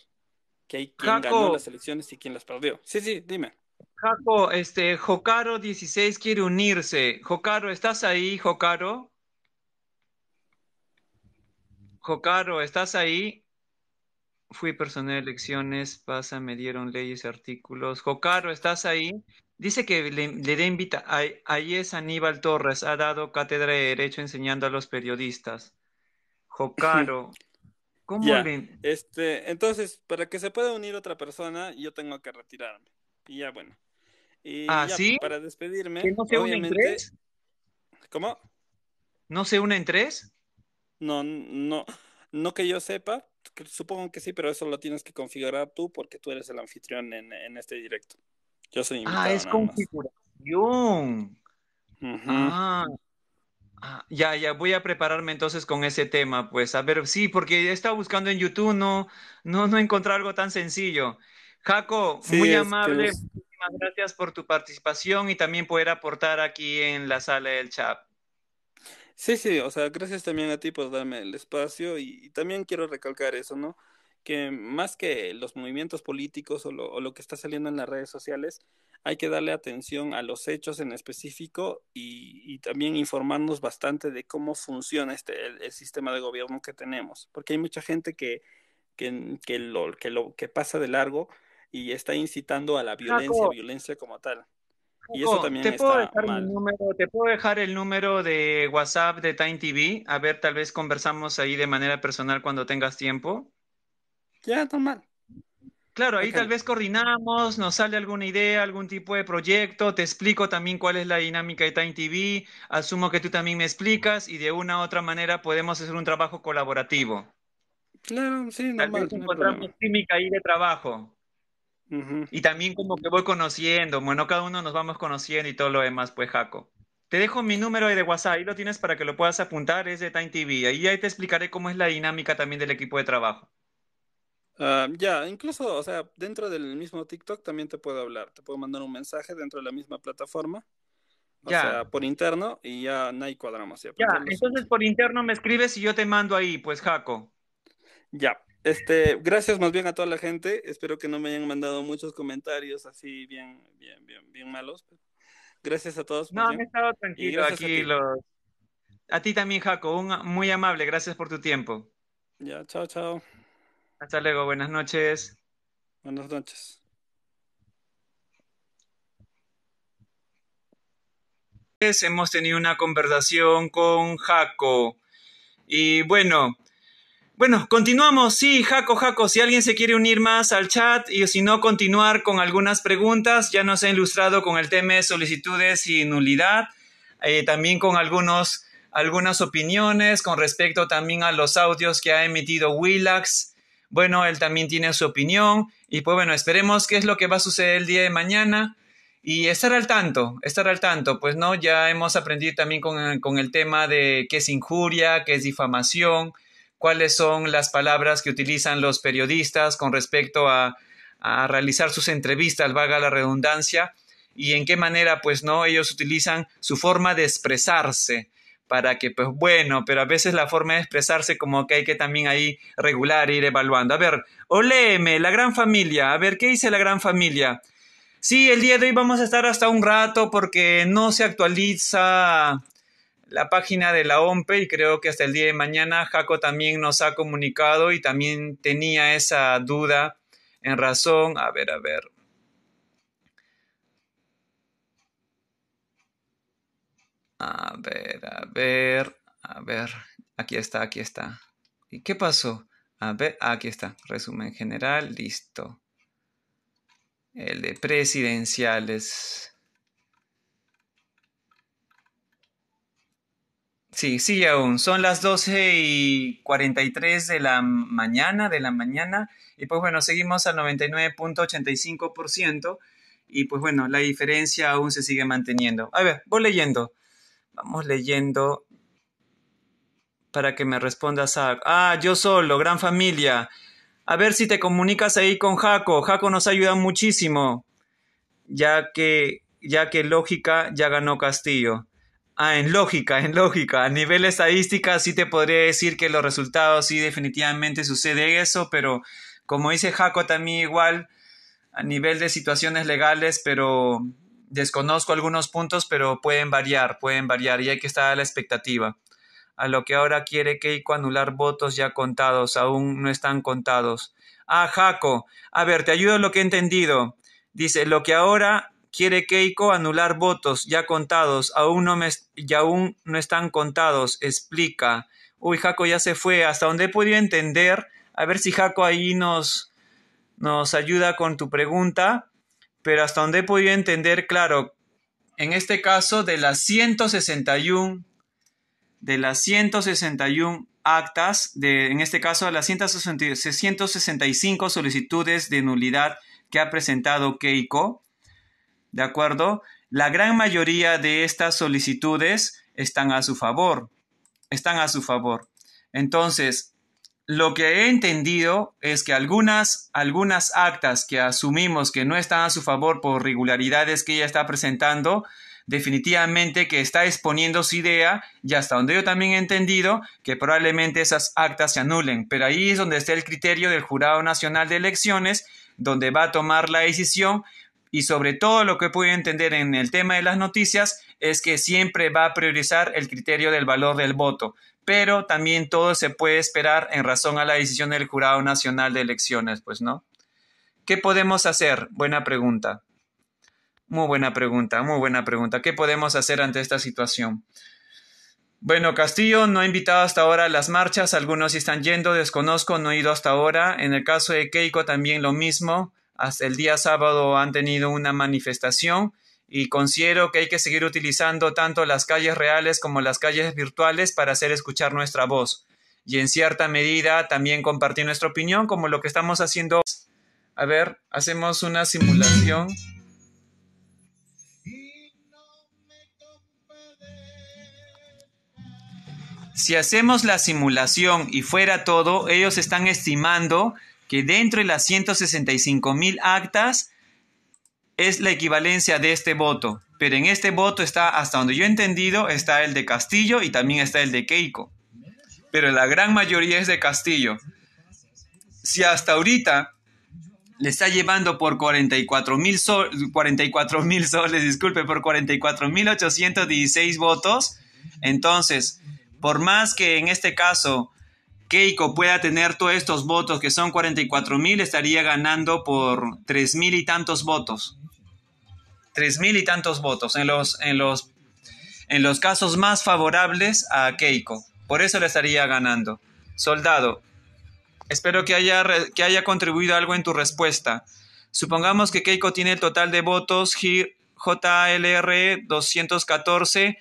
que hay quien ganó las elecciones y quien las perdió. Sí, sí, dime. Jaco, este, Jocaro 16 quiere unirse. Jocaro, ¿estás ahí, Jocaro? Jocaro, ¿estás ahí? Fui personal de elecciones, pasa, me dieron leyes, artículos. Jocaro, ¿estás ahí? Dice que le, dé invita. ahí es Aníbal Torres, ha dado cátedra de Derecho enseñando a los periodistas. Jocaro. ¿Cómo Este, entonces, para que se pueda unir otra persona, yo tengo que retirarme. Y ya bueno. Ah, y ¿Ah, sí? Para despedirme. ¿Que no se unen tres? ¿Cómo? ¿No se unen tres? No, no, no que yo sepa. Supongo que sí, pero eso lo tienes que configurar tú porque tú eres el anfitrión en, este directo. Yo soy Ah, es configuración. Ah, ah, ya, ya, voy a prepararme entonces con ese tema, pues, a ver, sí, porque he estado buscando en YouTube, no, no, no encontré algo tan sencillo. Jaco, muy amable, gracias por tu participación y también poder aportar aquí en la sala del chat. Sí, sí, o sea, gracias también a ti por darme el espacio y, también quiero recalcar eso, ¿no? Que más que los movimientos políticos o lo, o lo, que está saliendo en las redes sociales, hay que darle atención a los hechos en específico y, también informarnos bastante de cómo funciona este, el, sistema de gobierno que tenemos, porque hay mucha gente que, que, que, lo, que, lo, que pasa de largo y está incitando a la ah, violencia, violencia como tal. y eso también ¿te puedo dejar Te puedo dejar el número de WhatsApp de Time TV. A ver, tal vez conversamos ahí de manera personal cuando tengas tiempo. Ya, normal. Claro, ahí tal vez coordinamos, nos sale alguna idea, algún tipo de proyecto, te explico también cuál es la dinámica de Time TV, asumo que tú también me explicas y de una u otra manera podemos hacer un trabajo colaborativo. Claro, sí, normal. Tal química ahí de trabajo. Y también como que voy conociendo, bueno, cada uno nos vamos conociendo y todo lo demás, pues Jaco. Te dejo mi número de WhatsApp, ahí lo tienes para que lo puedas apuntar, es de Time TV, ahí te explicaré cómo es la dinámica también del equipo de trabajo. Ah, ya, incluso, o sea, dentro del mismo TikTok también te puedo hablar, te puedo mandar un mensaje dentro de la misma plataforma. O ya. sea, por interno y ya no hay cuadramos. Ya, ya entonces por interno me escribes y yo te mando ahí, pues Jaco. Ya, este, gracias más bien a toda la gente. Espero que no me hayan mandado muchos comentarios así bien, bien, bien, bien malos. Gracias a todos. No, me he estado tranquilo aquí. A ti. Los... a ti también, Jaco. Un, muy amable. Gracias por tu tiempo. Ya, chao, chao. Hasta luego. Buenas noches. Buenas noches. Hemos tenido una conversación con Jaco. Y bueno, bueno, continuamos. Sí, Jaco, Jaco, si alguien se quiere unir más al chat y si no continuar con algunas preguntas, ya nos ha ilustrado con el tema de solicitudes y nulidad, eh, también con algunos, algunas opiniones con respecto también a los audios que ha emitido Willax. Bueno, él también tiene su opinión y pues bueno, esperemos qué es lo que va a suceder el día de mañana y estar al tanto, estar al tanto, pues no, ya hemos aprendido también con, con el tema de qué es injuria, qué es difamación cuáles son las palabras que utilizan los periodistas con respecto a, realizar sus entrevistas, vaga la redundancia, y en qué manera, pues no, ellos utilizan su forma de expresarse para que, pues bueno, pero a veces la forma de expresarse como que hay que también ahí regular, ir evaluando. A ver, oléeme, la gran familia, a ver, ¿qué dice la gran familia? Sí, el día de hoy vamos a estar hasta un rato porque no se actualiza la página de la OMPE y creo que hasta el día de mañana Jaco también nos ha comunicado y también tenía esa duda en razón. A ver, a ver. A ver, a ver, a ver. Aquí está, aquí está. ¿Y qué pasó? A ver, ah, aquí está. Resumen general, listo. El de presidenciales. Sí, sí, aún. Son las 12 y 43 de la mañana, de la mañana. Y pues bueno, seguimos al 99.85%. Y pues bueno, la diferencia aún se sigue manteniendo. A ver, voy leyendo. Vamos leyendo para que me respondas a... Ah, yo solo, gran familia. A ver si te comunicas ahí con Jaco. Jaco nos ayuda muchísimo. Ya que, ya que lógica, ya ganó Castillo. Ah, en lógica, en lógica. A nivel estadística sí te podría decir que los resultados sí definitivamente sucede eso, pero como dice Jaco también igual, a nivel de situaciones legales, pero desconozco algunos puntos, pero pueden variar, pueden variar y hay que estar a la expectativa. A lo que ahora quiere Keiko anular votos ya contados, aún no están contados. Ah, Jaco, a ver, te ayudo lo que he entendido. Dice, lo que ahora Quiere Keiko anular votos ya contados, aún no, ya aún no están contados, explica. Uy, Jaco ya se fue, hasta donde he podido entender. A ver si Jaco ahí nos, nos ayuda con tu pregunta. Pero hasta donde he podido entender, claro, en este caso de las 161, de las 161 actas, de, en este caso de las 165 solicitudes de nulidad que ha presentado Keiko, ¿de acuerdo? La gran mayoría de estas solicitudes están a su favor, están a su favor. Entonces, lo que he entendido es que algunas, algunas actas que asumimos que no están a su favor por regularidades que ella está presentando, definitivamente que está exponiendo su idea y hasta donde yo también he entendido que probablemente esas actas se anulen. Pero ahí es donde está el criterio del Jurado Nacional de Elecciones, donde va a tomar la decisión y sobre todo lo que pude entender en el tema de las noticias es que siempre va a priorizar el criterio del valor del voto, pero también todo se puede esperar en razón a la decisión del Jurado Nacional de Elecciones, pues, ¿no? ¿Qué podemos hacer? Buena pregunta. Muy buena pregunta, muy buena pregunta. ¿Qué podemos hacer ante esta situación? Bueno, Castillo no ha invitado hasta ahora a las marchas, algunos están yendo, desconozco, no he ido hasta ahora. En el caso de Keiko también lo mismo hasta el día sábado han tenido una manifestación y considero que hay que seguir utilizando tanto las calles reales como las calles virtuales para hacer escuchar nuestra voz y en cierta medida también compartir nuestra opinión como lo que estamos haciendo. A ver, hacemos una simulación. Si hacemos la simulación y fuera todo, ellos están estimando que dentro de las 165 mil actas es la equivalencia de este voto. Pero en este voto está, hasta donde yo he entendido, está el de Castillo y también está el de Keiko. Pero la gran mayoría es de Castillo. Si hasta ahorita le está llevando por 44 mil soles, disculpe, por 44.816 mil votos. Entonces, por más que en este caso Keiko pueda tener todos estos votos, que son 44 mil, estaría ganando por 3 mil y tantos votos. 3 mil y tantos votos en los, en, los, en los casos más favorables a Keiko. Por eso le estaría ganando. Soldado, espero que haya, que haya contribuido algo en tu respuesta. Supongamos que Keiko tiene el total de votos JLR 214.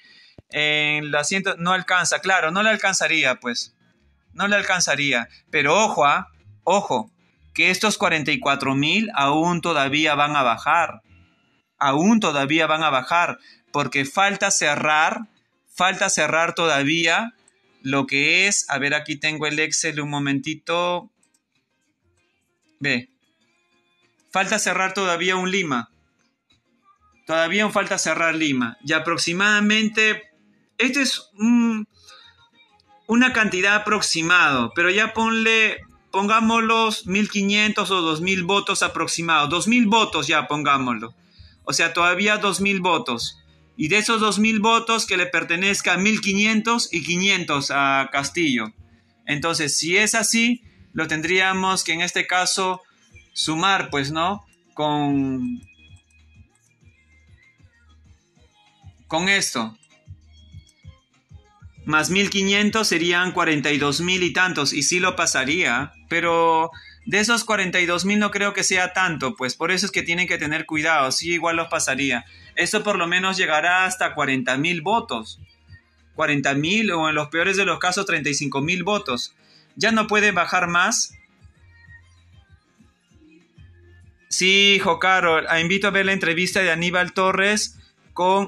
En la no alcanza, claro, no le alcanzaría, pues no le alcanzaría. Pero ojo, ¿ah? ojo, que estos 44 mil aún todavía van a bajar. Aún todavía van a bajar, porque falta cerrar, falta cerrar todavía lo que es, a ver, aquí tengo el Excel un momentito. Ve, falta cerrar todavía un Lima. Todavía falta cerrar Lima. Y aproximadamente, este es un, una cantidad aproximado, pero ya ponle, pongámoslos 1500 o 2000 votos aproximados, 2000 votos ya pongámoslo, o sea, todavía 2000 votos. Y de esos 2000 votos que le pertenezca 1500 y 500 a Castillo. Entonces, si es así, lo tendríamos que en este caso sumar, pues, ¿no? Con, con esto más 1500 serían 42.000 y tantos, y sí lo pasaría, pero de esos mil no creo que sea tanto, pues por eso es que tienen que tener cuidado, sí igual los pasaría. Eso por lo menos llegará hasta 40.000 votos, 40.000 o en los peores de los casos 35.000 votos. Ya no puede bajar más. Sí, Caro, ah, invito a ver la entrevista de Aníbal Torres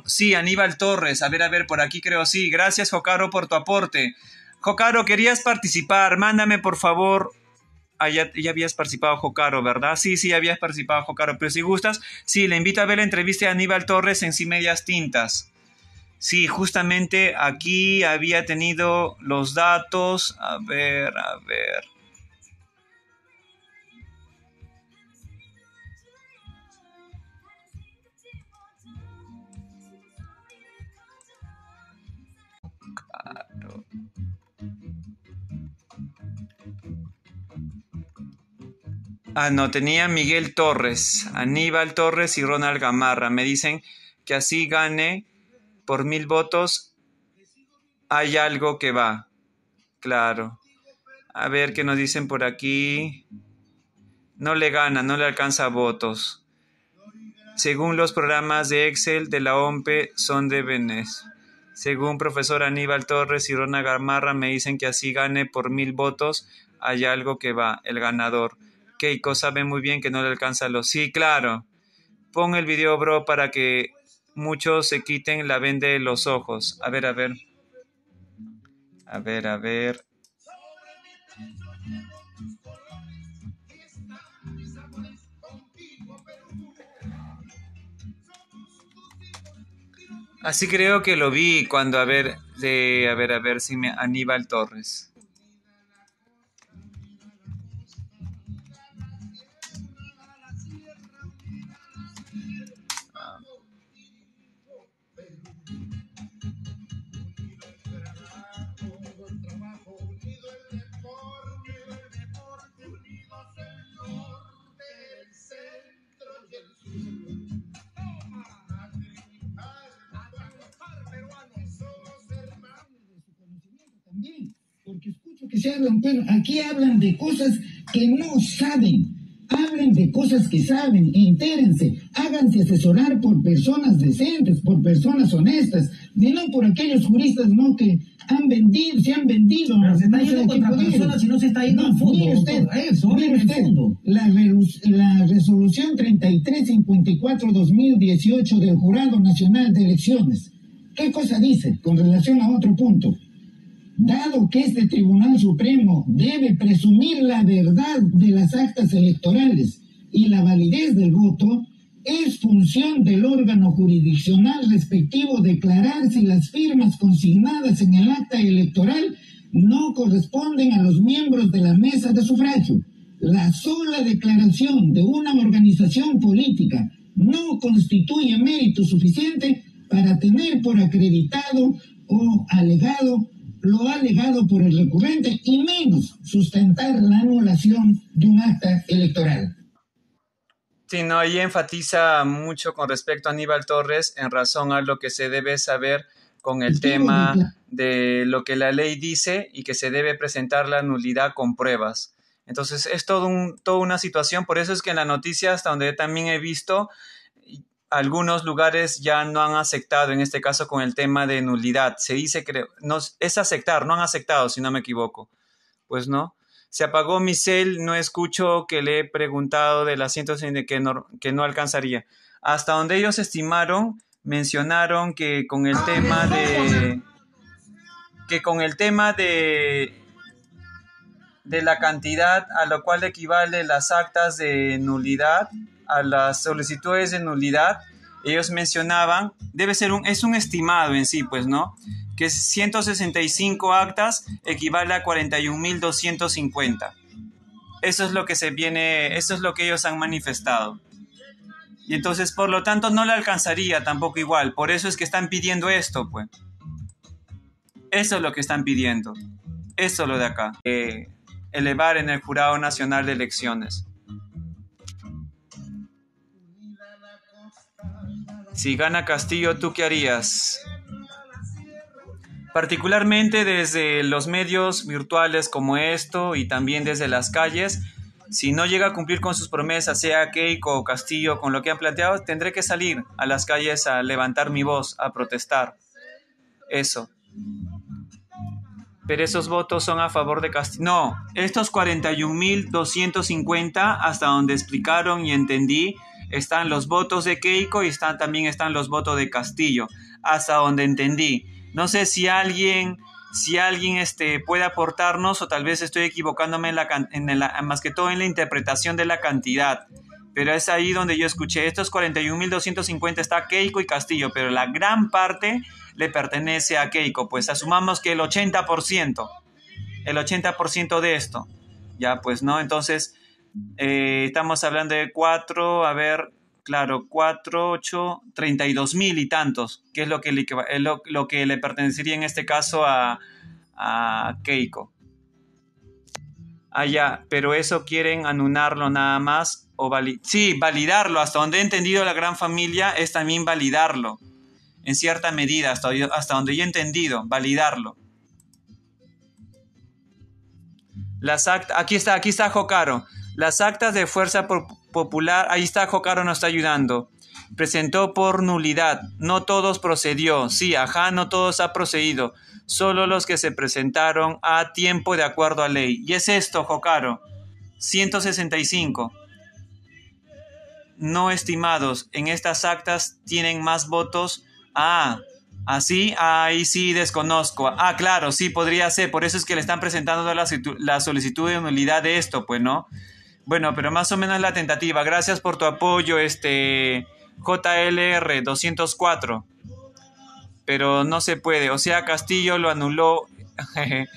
sí, Aníbal Torres. A ver, a ver, por aquí creo, sí. Gracias, Jocaro, por tu aporte. Jocaro, querías participar. Mándame, por favor. Ah, ya, ya, habías participado, Jocaro, ¿verdad? Sí, sí, habías participado, Jocaro. Pero si gustas, sí, le invito a ver la entrevista de Aníbal Torres en Sin Medias Tintas. Sí, justamente aquí había tenido los datos. A ver, a ver. Ah, no, tenía Miguel Torres, Aníbal Torres y Ronald Gamarra. Me dicen que así gane por mil votos, hay algo que va. Claro. A ver qué nos dicen por aquí. No le gana, no le alcanza votos. Según los programas de Excel de la OMP, son de Venez. Según profesor Aníbal Torres y Ronald Gamarra, me dicen que así gane por mil votos, hay algo que va, el ganador. Keiko sabe muy bien que no le alcanza los... Sí, claro. Pon el video, bro, para que muchos se quiten la venda de los ojos. A ver, a ver. A ver, a ver. Así creo que lo vi cuando, a ver, de, a ver, a ver si me Aníbal Torres. que se hablan, pero aquí hablan de cosas que no saben. Hablen de cosas que saben, entérense, háganse asesorar por personas decentes, por personas honestas, y no por aquellos juristas no que han vendido, se han vendido. se está yendo contra personas y no se está yendo a al fondo. Mire usted, la, la resolución 3354-2018 del Jurado Nacional de Elecciones. ¿Qué cosa dice con relación a otro punto? Dado que este Tribunal Supremo debe presumir la verdad de las actas electorales y la validez del voto, es función del órgano jurisdiccional respectivo declarar si las firmas consignadas en el acta electoral no corresponden a los miembros de la mesa de sufragio. La sola declaración de una organización política no constituye mérito suficiente para tener por acreditado o alegado lo ha negado por el recurrente y menos sustentar la anulación de un acta electoral. Sí, no, ahí enfatiza mucho con respecto a Aníbal Torres en razón a lo que se debe saber con el tema de lo que la ley dice y que se debe presentar la nulidad con pruebas. Entonces es todo un, toda una situación, por eso es que en la noticia, hasta donde también he visto, algunos lugares ya no han aceptado, en este caso con el tema de nulidad. Se dice que es aceptar, no han aceptado, si no me equivoco. Pues no. Se apagó mi cel, no escucho que le he preguntado del asiento que no, que no alcanzaría. Hasta donde ellos estimaron, mencionaron que con el tema de. que con el tema de de la cantidad a lo cual equivale las actas de nulidad, a las solicitudes de nulidad, ellos mencionaban, debe ser un, es un estimado en sí, pues, ¿no? Que 165 actas equivale a 41.250. Eso es lo que se viene, eso es lo que ellos han manifestado. Y entonces, por lo tanto, no le alcanzaría tampoco igual. Por eso es que están pidiendo esto, pues. Eso es lo que están pidiendo. Eso es lo de acá. Eh, elevar en el Jurado Nacional de Elecciones. Si gana Castillo, ¿tú qué harías? Particularmente desde los medios virtuales como esto y también desde las calles, si no llega a cumplir con sus promesas, sea Keiko o Castillo, con lo que han planteado, tendré que salir a las calles a levantar mi voz, a protestar. Eso. Pero esos votos son a favor de Castillo. No, estos 41.250, hasta donde explicaron y entendí, están los votos de Keiko y están, también están los votos de Castillo, hasta donde entendí. No sé si alguien, si alguien este, puede aportarnos o tal vez estoy equivocándome en la, en más que todo en la interpretación de la cantidad. Pero es ahí donde yo escuché, estos 41.250 está Keiko y Castillo, pero la gran parte le pertenece a Keiko, pues asumamos que el 80%, el 80% de esto, ya pues no, entonces eh, estamos hablando de 4, a ver, claro, 4, 8, 32 mil y tantos, que es lo que le, lo, que le pertenecería en este caso a, a Keiko. allá ah, pero eso quieren anularlo nada más. O sí, validarlo. Hasta donde he entendido la gran familia es también validarlo. En cierta medida, hasta, hasta donde yo he entendido, validarlo. aquí está, aquí está Jokaro las actas de Fuerza Popular, ahí está, Jocaro nos está ayudando. Presentó por nulidad, no todos procedió, sí, ajá, no todos ha procedido, solo los que se presentaron a tiempo de acuerdo a ley. Y es esto, Jocaro, 165. No estimados, en estas actas tienen más votos. Ah, Así, ¿ah, ahí sí desconozco. Ah, claro, sí, podría ser. Por eso es que le están presentando la, la solicitud de nulidad de esto, pues, ¿no? Bueno, pero más o menos la tentativa. Gracias por tu apoyo, este JLR 204. Pero no se puede. O sea, Castillo lo anuló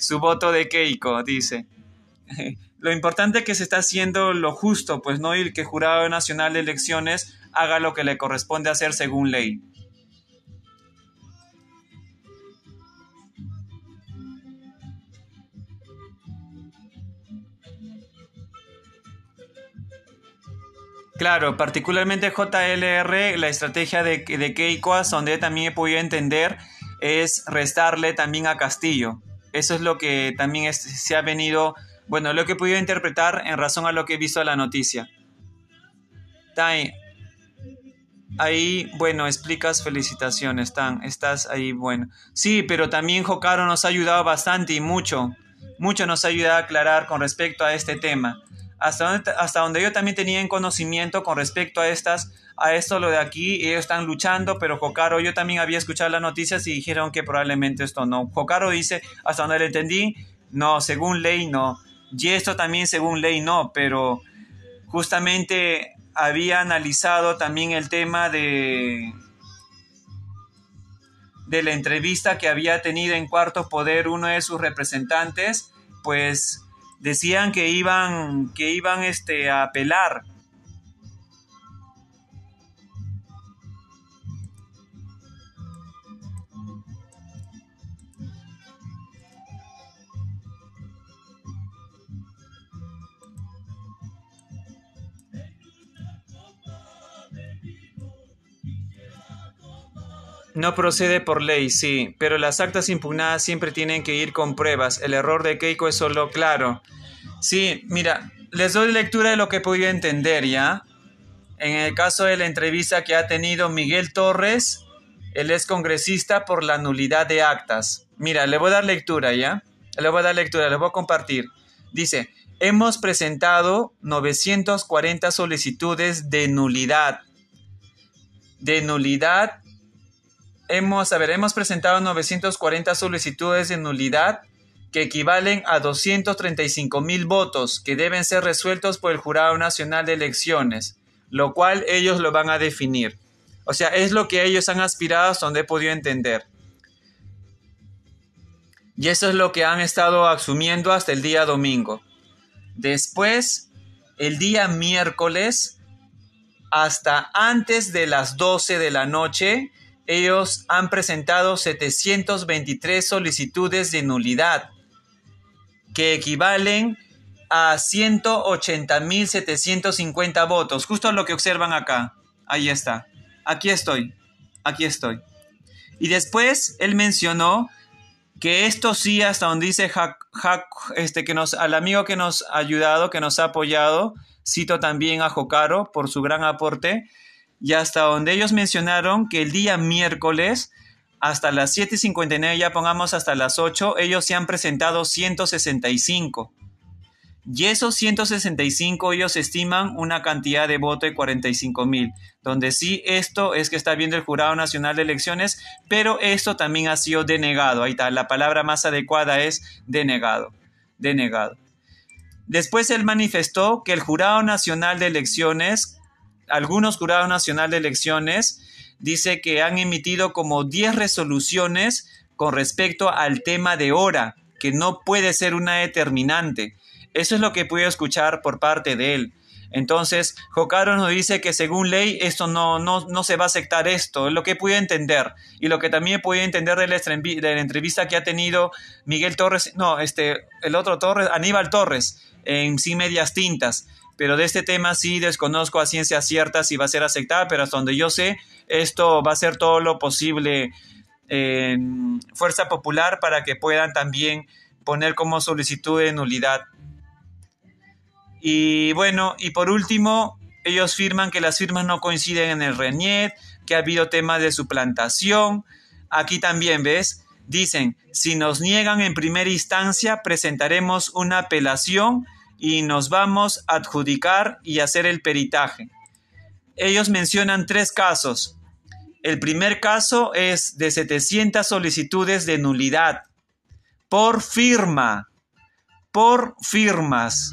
su voto de Keiko, dice. lo importante es que se está haciendo lo justo, pues no, ir que Jurado Nacional de Elecciones haga lo que le corresponde hacer según ley. Claro, particularmente JLR, la estrategia de, de Keikoas, donde también he podido entender, es restarle también a Castillo. Eso es lo que también se ha venido, bueno, lo que he podido interpretar en razón a lo que he visto en la noticia. Tai, ahí, bueno, explicas felicitaciones, Tan, estás ahí, bueno. Sí, pero también Jokaro nos ha ayudado bastante y mucho, mucho nos ha ayudado a aclarar con respecto a este tema hasta donde, yo también tenía conocimiento con respecto a estas, a esto lo de aquí, ellos están luchando, pero cocaro yo también había escuchado las noticias y dijeron que probablemente esto no. cocaro dice, hasta donde le entendí, no, según ley no. Y esto también según ley no, pero justamente había analizado también el tema de de la entrevista que había tenido en Cuarto Poder uno de sus representantes, pues decían que iban, que iban este, a apelar No procede por ley, sí, pero las actas impugnadas siempre tienen que ir con pruebas. El error de Keiko es solo claro. Sí, mira, les doy lectura de lo que he podido entender, ¿ya? En el caso de la entrevista que ha tenido Miguel Torres, él es congresista, por la nulidad de actas. Mira, le voy a dar lectura, ¿ya? Le voy a dar lectura, le voy a compartir. Dice, hemos presentado 940 solicitudes de nulidad. De nulidad hemos, presentado 940 solicitudes de nulidad que equivalen a 235 mil votos que deben ser resueltos por el Jurado Nacional de Elecciones, lo cual ellos lo van a definir. O sea, es lo que ellos han aspirado hasta donde he podido entender. Y eso es lo que han estado asumiendo hasta el día domingo. Después, el día miércoles, hasta antes de las 12 de la noche, ellos han presentado 723 solicitudes de nulidad, que equivalen a 180.750 votos, justo lo que observan acá. Ahí está. Aquí estoy. Aquí estoy. Y después él mencionó que esto sí, hasta donde dice Jac, este, que nos, al amigo que nos ha ayudado, que nos ha apoyado, cito también a Jocaro por su gran aporte, y hasta donde ellos mencionaron que el día miércoles hasta las 7.59, ya pongamos hasta las 8, ellos se han presentado 165. Y esos 165 ellos estiman una cantidad de voto de 45 mil, donde sí esto es que está viendo el Jurado Nacional de Elecciones, pero esto también ha sido denegado. Ahí está, la palabra más adecuada es denegado, denegado. Después él manifestó que el Jurado Nacional de Elecciones algunos jurados nacionales de elecciones dice que han emitido como 10 resoluciones con respecto al tema de hora, que no puede ser una determinante. Eso es lo que pude escuchar por parte de él. Entonces, Jocaro nos dice que según ley esto no, no, no se va a aceptar esto, es lo que pude entender. Y lo que también pude entender de la, entrevista que ha tenido Miguel Torres, no, este, el otro Torres, Aníbal Torres, en Sin Medias Tintas, pero de este tema sí desconozco a ciencia cierta si va a ser aceptada, pero hasta donde yo sé, esto va a ser todo lo posible en Fuerza Popular para que puedan también poner como solicitud de nulidad. Y bueno, y por último, ellos firman que las firmas no coinciden en el RENIET, que ha habido temas de suplantación. Aquí también, ¿ves? Dicen, si nos niegan en primera instancia, presentaremos una apelación y nos vamos a adjudicar y hacer el peritaje. Ellos mencionan tres casos. El primer caso es de 700 solicitudes de nulidad por firma, por firmas.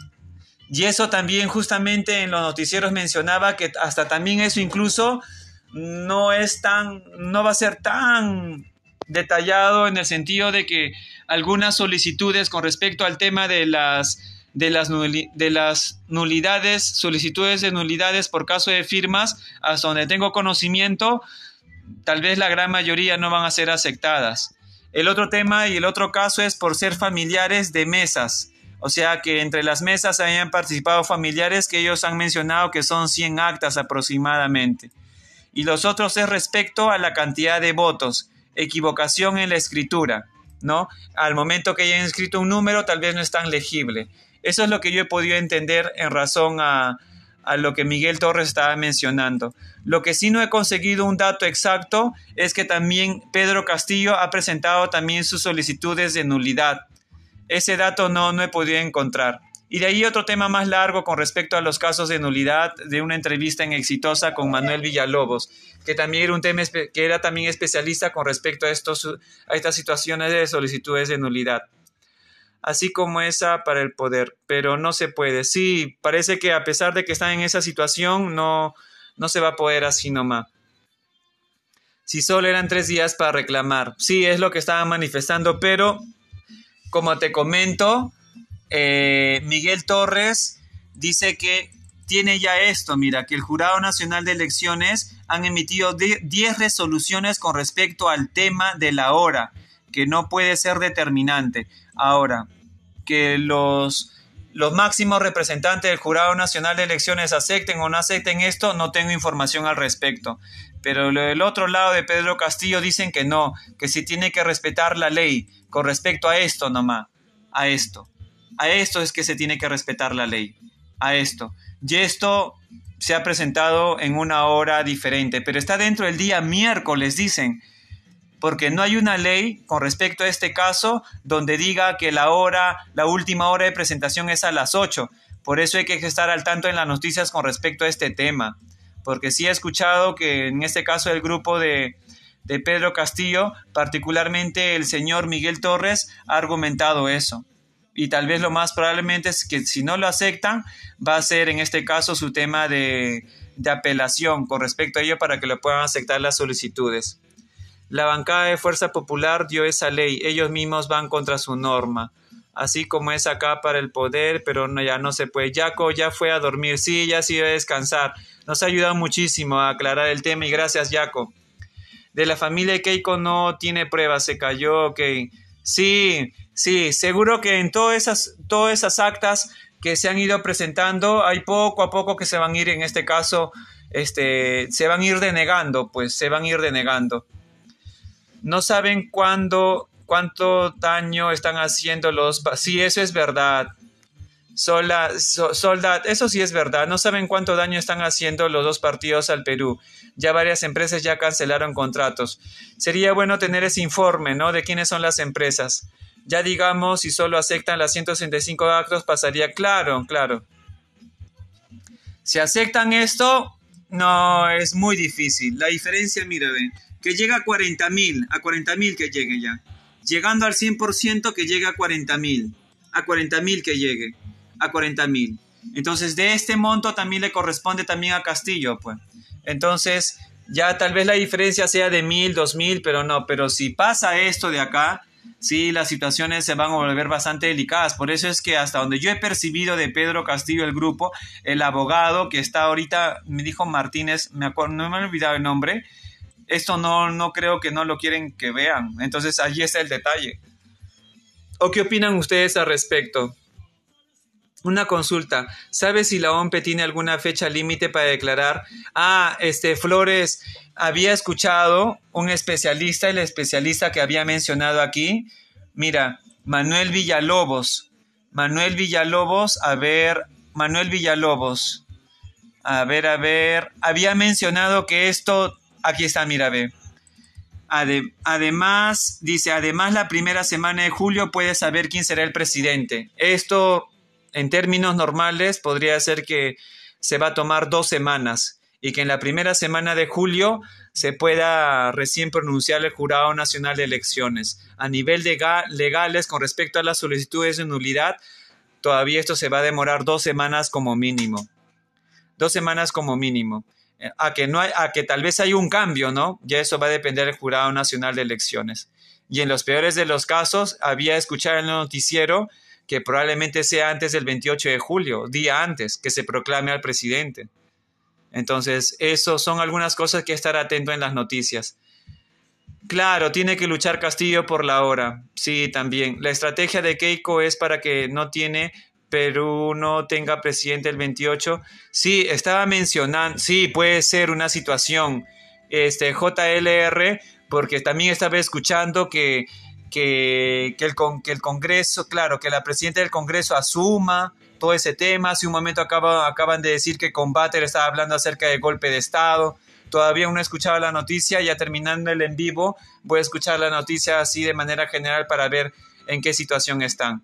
Y eso también justamente en los noticieros mencionaba que hasta también eso incluso no es tan, no va a ser tan detallado en el sentido de que algunas solicitudes con respecto al tema de las de las, de las nulidades, solicitudes de nulidades por caso de firmas, hasta donde tengo conocimiento, tal vez la gran mayoría no van a ser aceptadas. El otro tema y el otro caso es por ser familiares de mesas. O sea que entre las mesas hayan participado familiares que ellos han mencionado que son 100 actas aproximadamente. Y los otros es respecto a la cantidad de votos, equivocación en la escritura, ¿no? Al momento que hayan escrito un número tal vez no es tan legible. Eso es lo que yo he podido entender en razón a, lo que Miguel Torres estaba mencionando. Lo que sí no he conseguido un dato exacto es que también Pedro Castillo ha presentado también sus solicitudes de nulidad. Ese dato no, no he podido encontrar. Y de ahí otro tema más largo con respecto a los casos de nulidad de una entrevista en Exitosa con Manuel Villalobos, que también era un tema que era también especialista con respecto a, estos, a estas situaciones de solicitudes de nulidad así como esa para el poder, pero no se puede. Sí, parece que a pesar de que están en esa situación, no, no se va a poder así nomás. Si solo eran tres días para reclamar. Sí, es lo que estaban manifestando, pero como te comento, eh, Miguel Torres dice que tiene ya esto, mira, que el Jurado Nacional de Elecciones han emitido 10 resoluciones con respecto al tema de la hora que no puede ser determinante. Ahora, que los, los máximos representantes del Jurado Nacional de Elecciones acepten o no acepten esto, no tengo información al respecto. Pero del otro lado de Pedro Castillo dicen que no, que se tiene que respetar la ley con respecto a esto nomás, a esto. A esto es que se tiene que respetar la ley, a esto. Y esto se ha presentado en una hora diferente, pero está dentro del día miércoles, dicen porque no hay una ley con respecto a este caso donde diga que la hora, la última hora de presentación es a las 8. Por eso hay que estar al tanto en las noticias con respecto a este tema, porque sí he escuchado que en este caso el grupo de, de Pedro Castillo, particularmente el señor Miguel Torres, ha argumentado eso. Y tal vez lo más probablemente es que si no lo aceptan, va a ser en este caso su tema de, de apelación con respecto a ello para que lo puedan aceptar las solicitudes. La bancada de Fuerza Popular dio esa ley, ellos mismos van contra su norma. Así como es acá para el poder, pero ya no se puede. Yaco ya fue a dormir, sí, ya se iba a descansar. Nos ha ayudado muchísimo a aclarar el tema y gracias, yaco De la familia Keiko no tiene pruebas, se cayó, ok. Sí, sí, seguro que en todas esas, todas esas actas que se han ido presentando, hay poco a poco que se van a ir, en este caso, este, se van a ir denegando, pues se van a ir denegando no saben cuándo, cuánto daño están haciendo los... Sí, eso es verdad. soldad, eso sí es verdad. No saben cuánto daño están haciendo los dos partidos al Perú. Ya varias empresas ya cancelaron contratos. Sería bueno tener ese informe, ¿no? De quiénes son las empresas. Ya digamos, si solo aceptan las 165 actos, pasaría claro, claro. Si aceptan esto, no, es muy difícil. La diferencia, mira, ven que llegue a 40 mil, a 40 mil que llegue ya. Llegando al 100% que llegue a 40 mil, a 40 mil que llegue, a 40 mil. Entonces de este monto también le corresponde también a Castillo, pues. Entonces ya tal vez la diferencia sea de mil, dos mil, pero no, pero si pasa esto de acá, sí, las situaciones se van a volver bastante delicadas. Por eso es que hasta donde yo he percibido de Pedro Castillo el grupo, el abogado que está ahorita, me dijo Martínez, me acuerdo, no me he olvidado el nombre, esto no, no creo que no lo quieren que vean. Entonces allí está el detalle. ¿O qué opinan ustedes al respecto? Una consulta. ¿Sabe si la OMP tiene alguna fecha límite para declarar? Ah, este Flores había escuchado un especialista, el especialista que había mencionado aquí. Mira, Manuel Villalobos. Manuel Villalobos, a ver, Manuel Villalobos. A ver, a ver. Había mencionado que esto Aquí está, mira, ve. además, dice, además la primera semana de julio puede saber quién será el presidente. Esto, en términos normales, podría ser que se va a tomar dos semanas y que en la primera semana de julio se pueda recién pronunciar el Jurado Nacional de Elecciones. A nivel de legales, con respecto a las solicitudes de nulidad, todavía esto se va a demorar dos semanas como mínimo. Dos semanas como mínimo a que, no a que tal vez hay un cambio, ¿no? Ya eso va a depender del Jurado Nacional de Elecciones. Y en los peores de los casos, había escuchado en el noticiero que probablemente sea antes del 28 de julio, día antes que se proclame al presidente. Entonces, eso son algunas cosas que estar atento en las noticias. Claro, tiene que luchar Castillo por la hora. Sí, también. La estrategia de Keiko es para que no tiene Perú no tenga presidente el 28. Sí, estaba mencionando, sí, puede ser una situación, este, JLR, porque también estaba escuchando que, que, que, el, Congreso, claro, que la presidenta del Congreso asuma todo ese tema. Hace un momento acaban de decir que Combater estaba hablando acerca de golpe de Estado. Todavía no he escuchado la noticia, ya terminando el en vivo, voy a escuchar la noticia así de manera general para ver en qué situación están.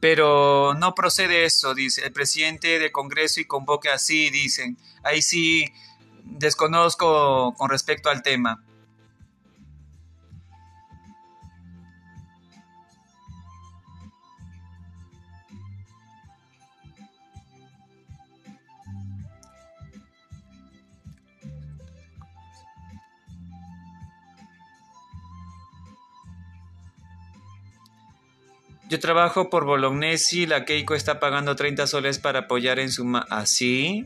Pero no procede eso, dice el presidente del Congreso y convoca así, dicen. Ahí sí desconozco con respecto al tema. Yo trabajo por Bolognesi, la Keiko está pagando 30 soles para apoyar en su... ¿Así?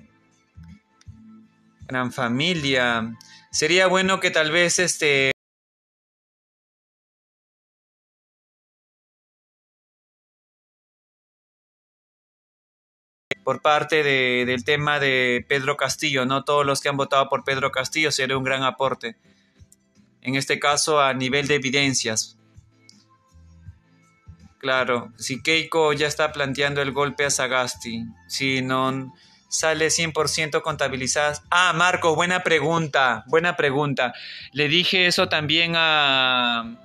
Gran familia. Sería bueno que tal vez este... por parte del tema de Pedro Castillo, ¿no? Todos los que han votado por Pedro Castillo sería un gran aporte. En este caso, a nivel de evidencias. Claro, si Keiko ya está planteando el golpe a Sagasti, si no sale 100% contabilizadas. Ah, Marco, buena pregunta, buena pregunta. Le dije eso también a,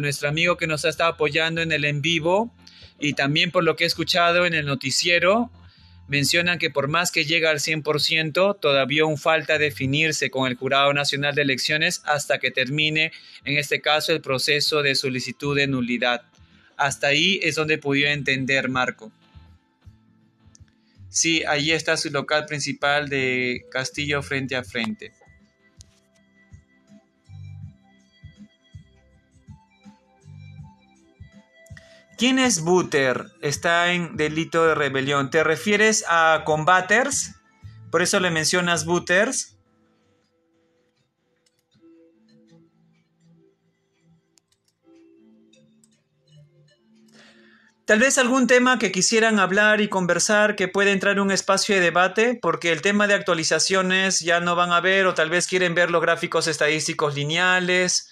nuestro amigo que nos ha estado apoyando en el en vivo y también por lo que he escuchado en el noticiero, mencionan que por más que llega al 100%, todavía aún falta definirse con el Jurado Nacional de Elecciones hasta que termine, en este caso, el proceso de solicitud de nulidad. Hasta ahí es donde pudió entender Marco. Sí, allí está su local principal de Castillo frente a frente. ¿Quién es Butter? Está en delito de rebelión. ¿Te refieres a combaters? Por eso le mencionas Butters. Tal vez algún tema que quisieran hablar y conversar que puede entrar en un espacio de debate, porque el tema de actualizaciones ya no van a ver, o tal vez quieren ver los gráficos estadísticos lineales.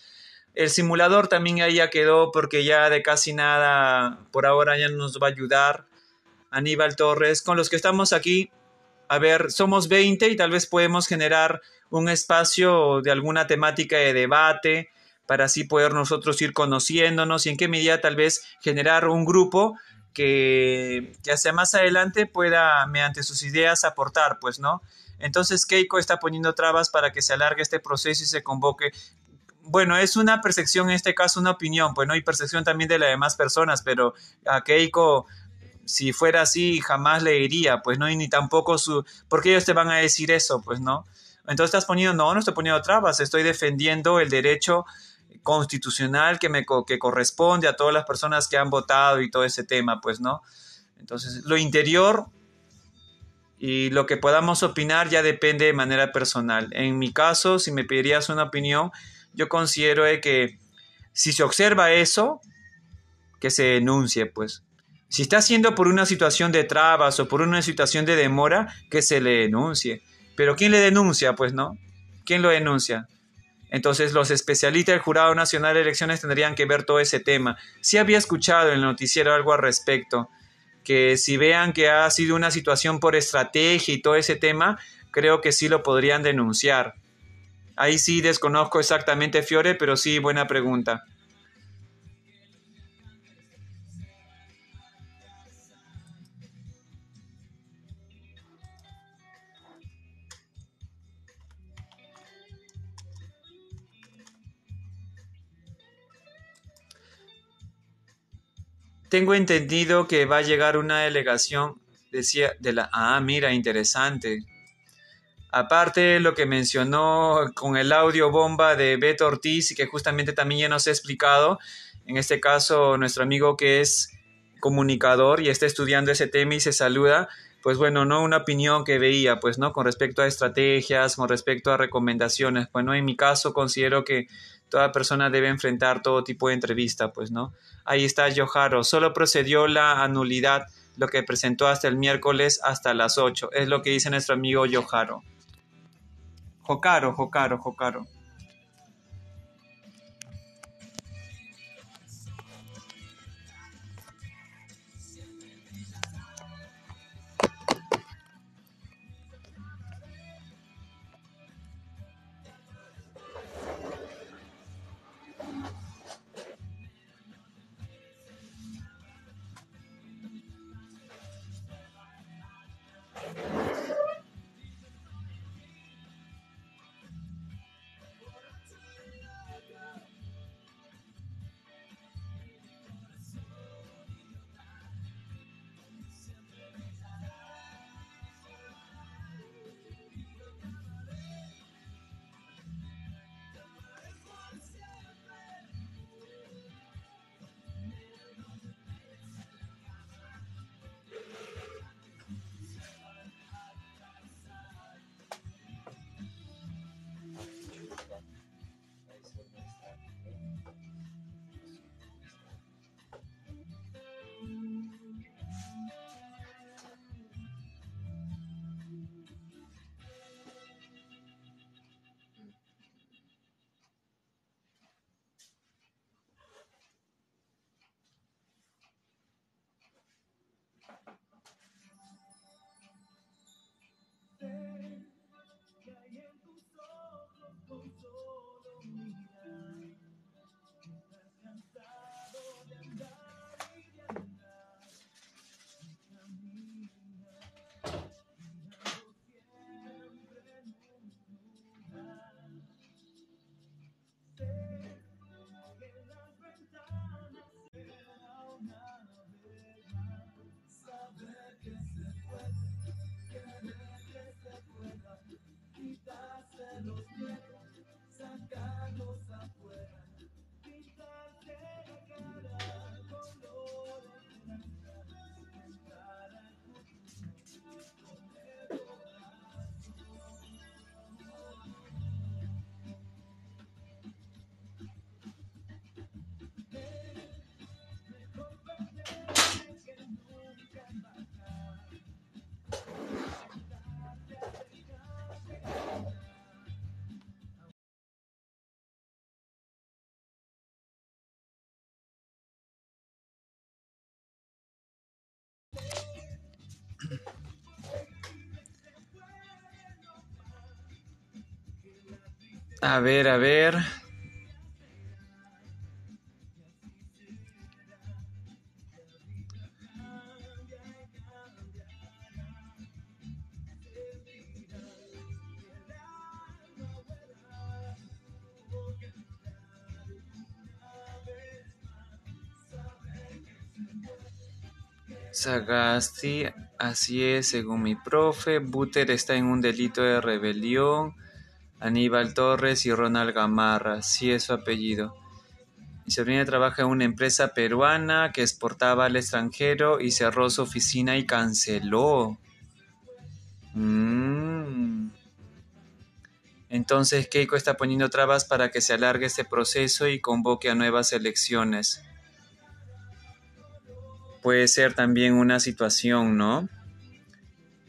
El simulador también ahí ya quedó, porque ya de casi nada por ahora ya nos va a ayudar. Aníbal Torres, con los que estamos aquí, a ver, somos 20 y tal vez podemos generar un espacio de alguna temática de debate para así poder nosotros ir conociéndonos y en qué medida tal vez generar un grupo que hacia más adelante pueda mediante sus ideas aportar, pues, ¿no? Entonces Keiko está poniendo trabas para que se alargue este proceso y se convoque. Bueno, es una percepción, en este caso una opinión, pues, ¿no? Y percepción también de las demás personas, pero a Keiko si fuera así, jamás le diría, pues no, y ni tampoco su... ¿Por qué ellos te van a decir eso? Pues no. Entonces estás poniendo, no, no estoy poniendo trabas, estoy defendiendo el derecho constitucional que, me, que corresponde a todas las personas que han votado y todo ese tema, pues, ¿no? Entonces, lo interior y lo que podamos opinar ya depende de manera personal. En mi caso, si me pedirías una opinión, yo considero que si se observa eso, que se denuncie, pues. Si está siendo por una situación de trabas o por una situación de demora, que se le denuncie. Pero ¿quién le denuncia? Pues no. ¿Quién lo denuncia? Entonces los especialistas del Jurado Nacional de Elecciones tendrían que ver todo ese tema. Si había escuchado en el noticiero algo al respecto, que si vean que ha sido una situación por estrategia y todo ese tema, creo que sí lo podrían denunciar. Ahí sí desconozco exactamente Fiore, pero sí, buena pregunta. Tengo entendido que va a llegar una delegación, decía, de la... Ah, mira, interesante. Aparte lo que mencionó con el audio bomba de Beto Ortiz y que justamente también ya nos ha explicado, en este caso nuestro amigo que es comunicador y está estudiando ese tema y se saluda, pues bueno, no una opinión que veía, pues no, con respecto a estrategias, con respecto a recomendaciones. Bueno, en mi caso considero que toda persona debe enfrentar todo tipo de entrevista, pues, ¿no? Ahí está Yojaro. Solo procedió la anulidad, lo que presentó hasta el miércoles hasta las 8. Es lo que dice nuestro amigo Yojaro. Jocaro, Jocaro, Jocaro. A ver, a ver. Sagasti, así es, según mi profe, Buter está en un delito de rebelión. Aníbal Torres y Ronald Gamarra, sí es su apellido. Mi sobrina trabaja en una empresa peruana que exportaba al extranjero y cerró su oficina y canceló. Mm. Entonces Keiko está poniendo trabas para que se alargue este proceso y convoque a nuevas elecciones. Puede ser también una situación, ¿no?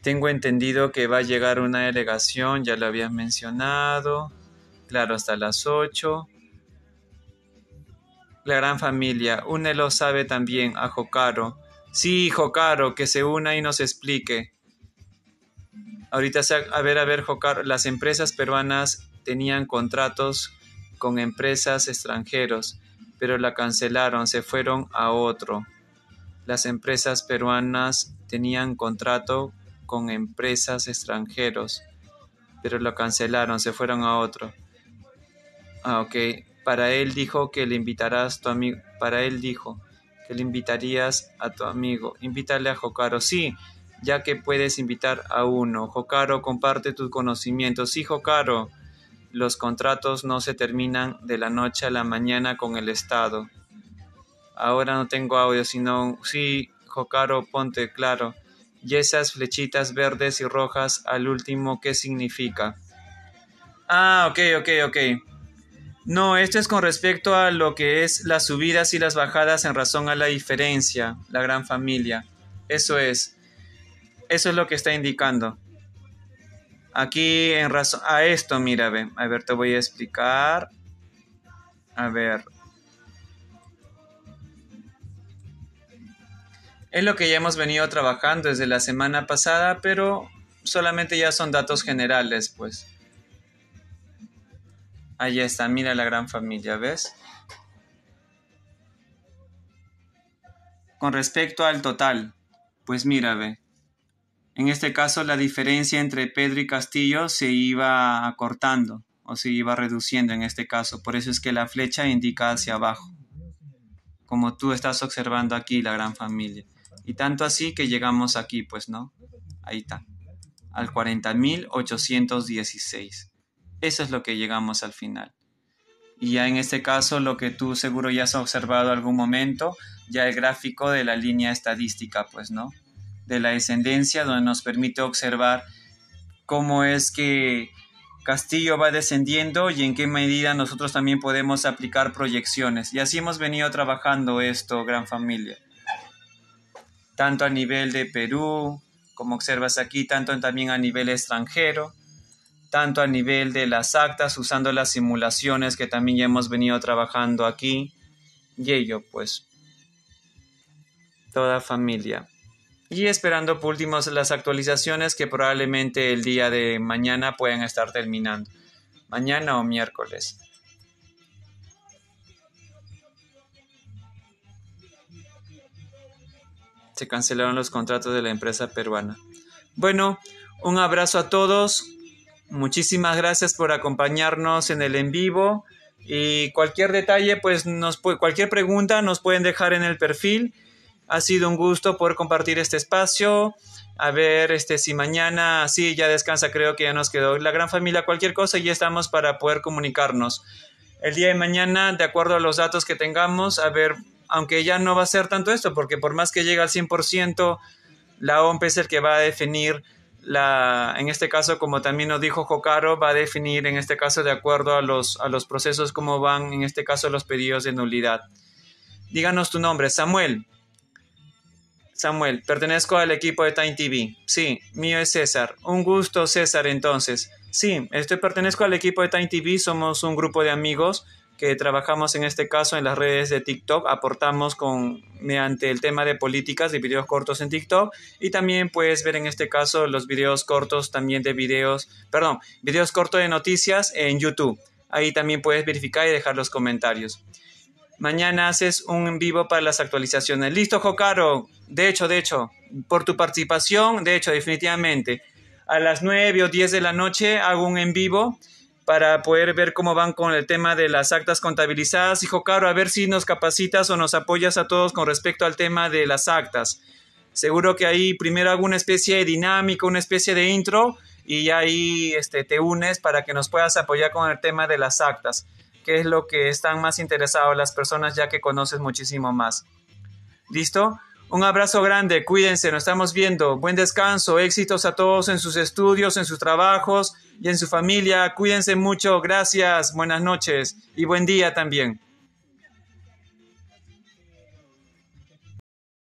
Tengo entendido que va a llegar una delegación, ya lo habías mencionado. Claro, hasta las 8. La gran familia, únelo sabe también a Jocaro. Sí, Jocaro, que se una y nos explique. Ahorita, a ver, a ver, Jocaro, las empresas peruanas tenían contratos con empresas extranjeros. pero la cancelaron, se fueron a otro. Las empresas peruanas tenían contrato con empresas extranjeros, pero lo cancelaron, se fueron a otro. Ah, ok. Para él dijo que le invitarás tu amigo. Para él dijo que le invitarías a tu amigo. Invítale a Jokaro. Sí, ya que puedes invitar a uno. Jokaro, comparte tus conocimientos. Sí, Jokaro. Los contratos no se terminan de la noche a la mañana con el Estado. Ahora no tengo audio, sino sí, Jokaro, ponte claro y esas flechitas verdes y rojas al último, ¿qué significa? Ah, ok, ok, ok. No, esto es con respecto a lo que es las subidas y las bajadas en razón a la diferencia, la gran familia. Eso es. Eso es lo que está indicando. Aquí en razón a esto, mira, ve. A ver, te voy a explicar. A ver, Es lo que ya hemos venido trabajando desde la semana pasada, pero solamente ya son datos generales, pues. Ahí está, mira la gran familia, ¿ves? Con respecto al total, pues mira, ve. En este caso la diferencia entre Pedro y Castillo se iba acortando o se iba reduciendo en este caso. Por eso es que la flecha indica hacia abajo, como tú estás observando aquí la gran familia. Y tanto así que llegamos aquí, pues, ¿no? Ahí está. Al 40.816. Eso es lo que llegamos al final. Y ya en este caso, lo que tú seguro ya has observado algún momento, ya el gráfico de la línea estadística, pues, ¿no? De la descendencia, donde nos permite observar cómo es que Castillo va descendiendo y en qué medida nosotros también podemos aplicar proyecciones. Y así hemos venido trabajando esto, gran familia tanto a nivel de Perú, como observas aquí, tanto también a nivel extranjero, tanto a nivel de las actas, usando las simulaciones que también ya hemos venido trabajando aquí, y ello pues, toda familia. Y esperando por último las actualizaciones que probablemente el día de mañana puedan estar terminando, mañana o miércoles. se cancelaron los contratos de la empresa peruana. Bueno, un abrazo a todos. Muchísimas gracias por acompañarnos en el en vivo y cualquier detalle, pues nos cualquier pregunta nos pueden dejar en el perfil. Ha sido un gusto poder compartir este espacio. A ver, este si mañana sí ya descansa, creo que ya nos quedó la gran familia, cualquier cosa y ya estamos para poder comunicarnos. El día de mañana, de acuerdo a los datos que tengamos, a ver aunque ya no va a ser tanto esto, porque por más que llegue al 100%, la OMP es el que va a definir, la, en este caso, como también nos dijo Jocaro, va a definir, en este caso, de acuerdo a los, a los procesos, cómo van, en este caso, los pedidos de nulidad. Díganos tu nombre, Samuel. Samuel, pertenezco al equipo de Time TV. Sí, mío es César. Un gusto, César, entonces. Sí, estoy pertenezco al equipo de Time TV, somos un grupo de amigos que trabajamos en este caso en las redes de TikTok, aportamos con mediante el tema de políticas de videos cortos en TikTok y también puedes ver en este caso los videos cortos también de videos, perdón, videos cortos de noticias en YouTube. Ahí también puedes verificar y dejar los comentarios. Mañana haces un en vivo para las actualizaciones. Listo, Jocaro. De hecho, de hecho, por tu participación, de hecho, definitivamente. A las 9 o 10 de la noche hago un en vivo para poder ver cómo van con el tema de las actas contabilizadas. Hijo Caro, a ver si nos capacitas o nos apoyas a todos con respecto al tema de las actas. Seguro que ahí primero hago una especie de dinámica, una especie de intro y ahí este, te unes para que nos puedas apoyar con el tema de las actas, que es lo que están más interesados las personas ya que conoces muchísimo más. ¿Listo? Un abrazo grande, cuídense, nos estamos viendo. Buen descanso, éxitos a todos en sus estudios, en sus trabajos y en su familia. Cuídense mucho, gracias, buenas noches y buen día también.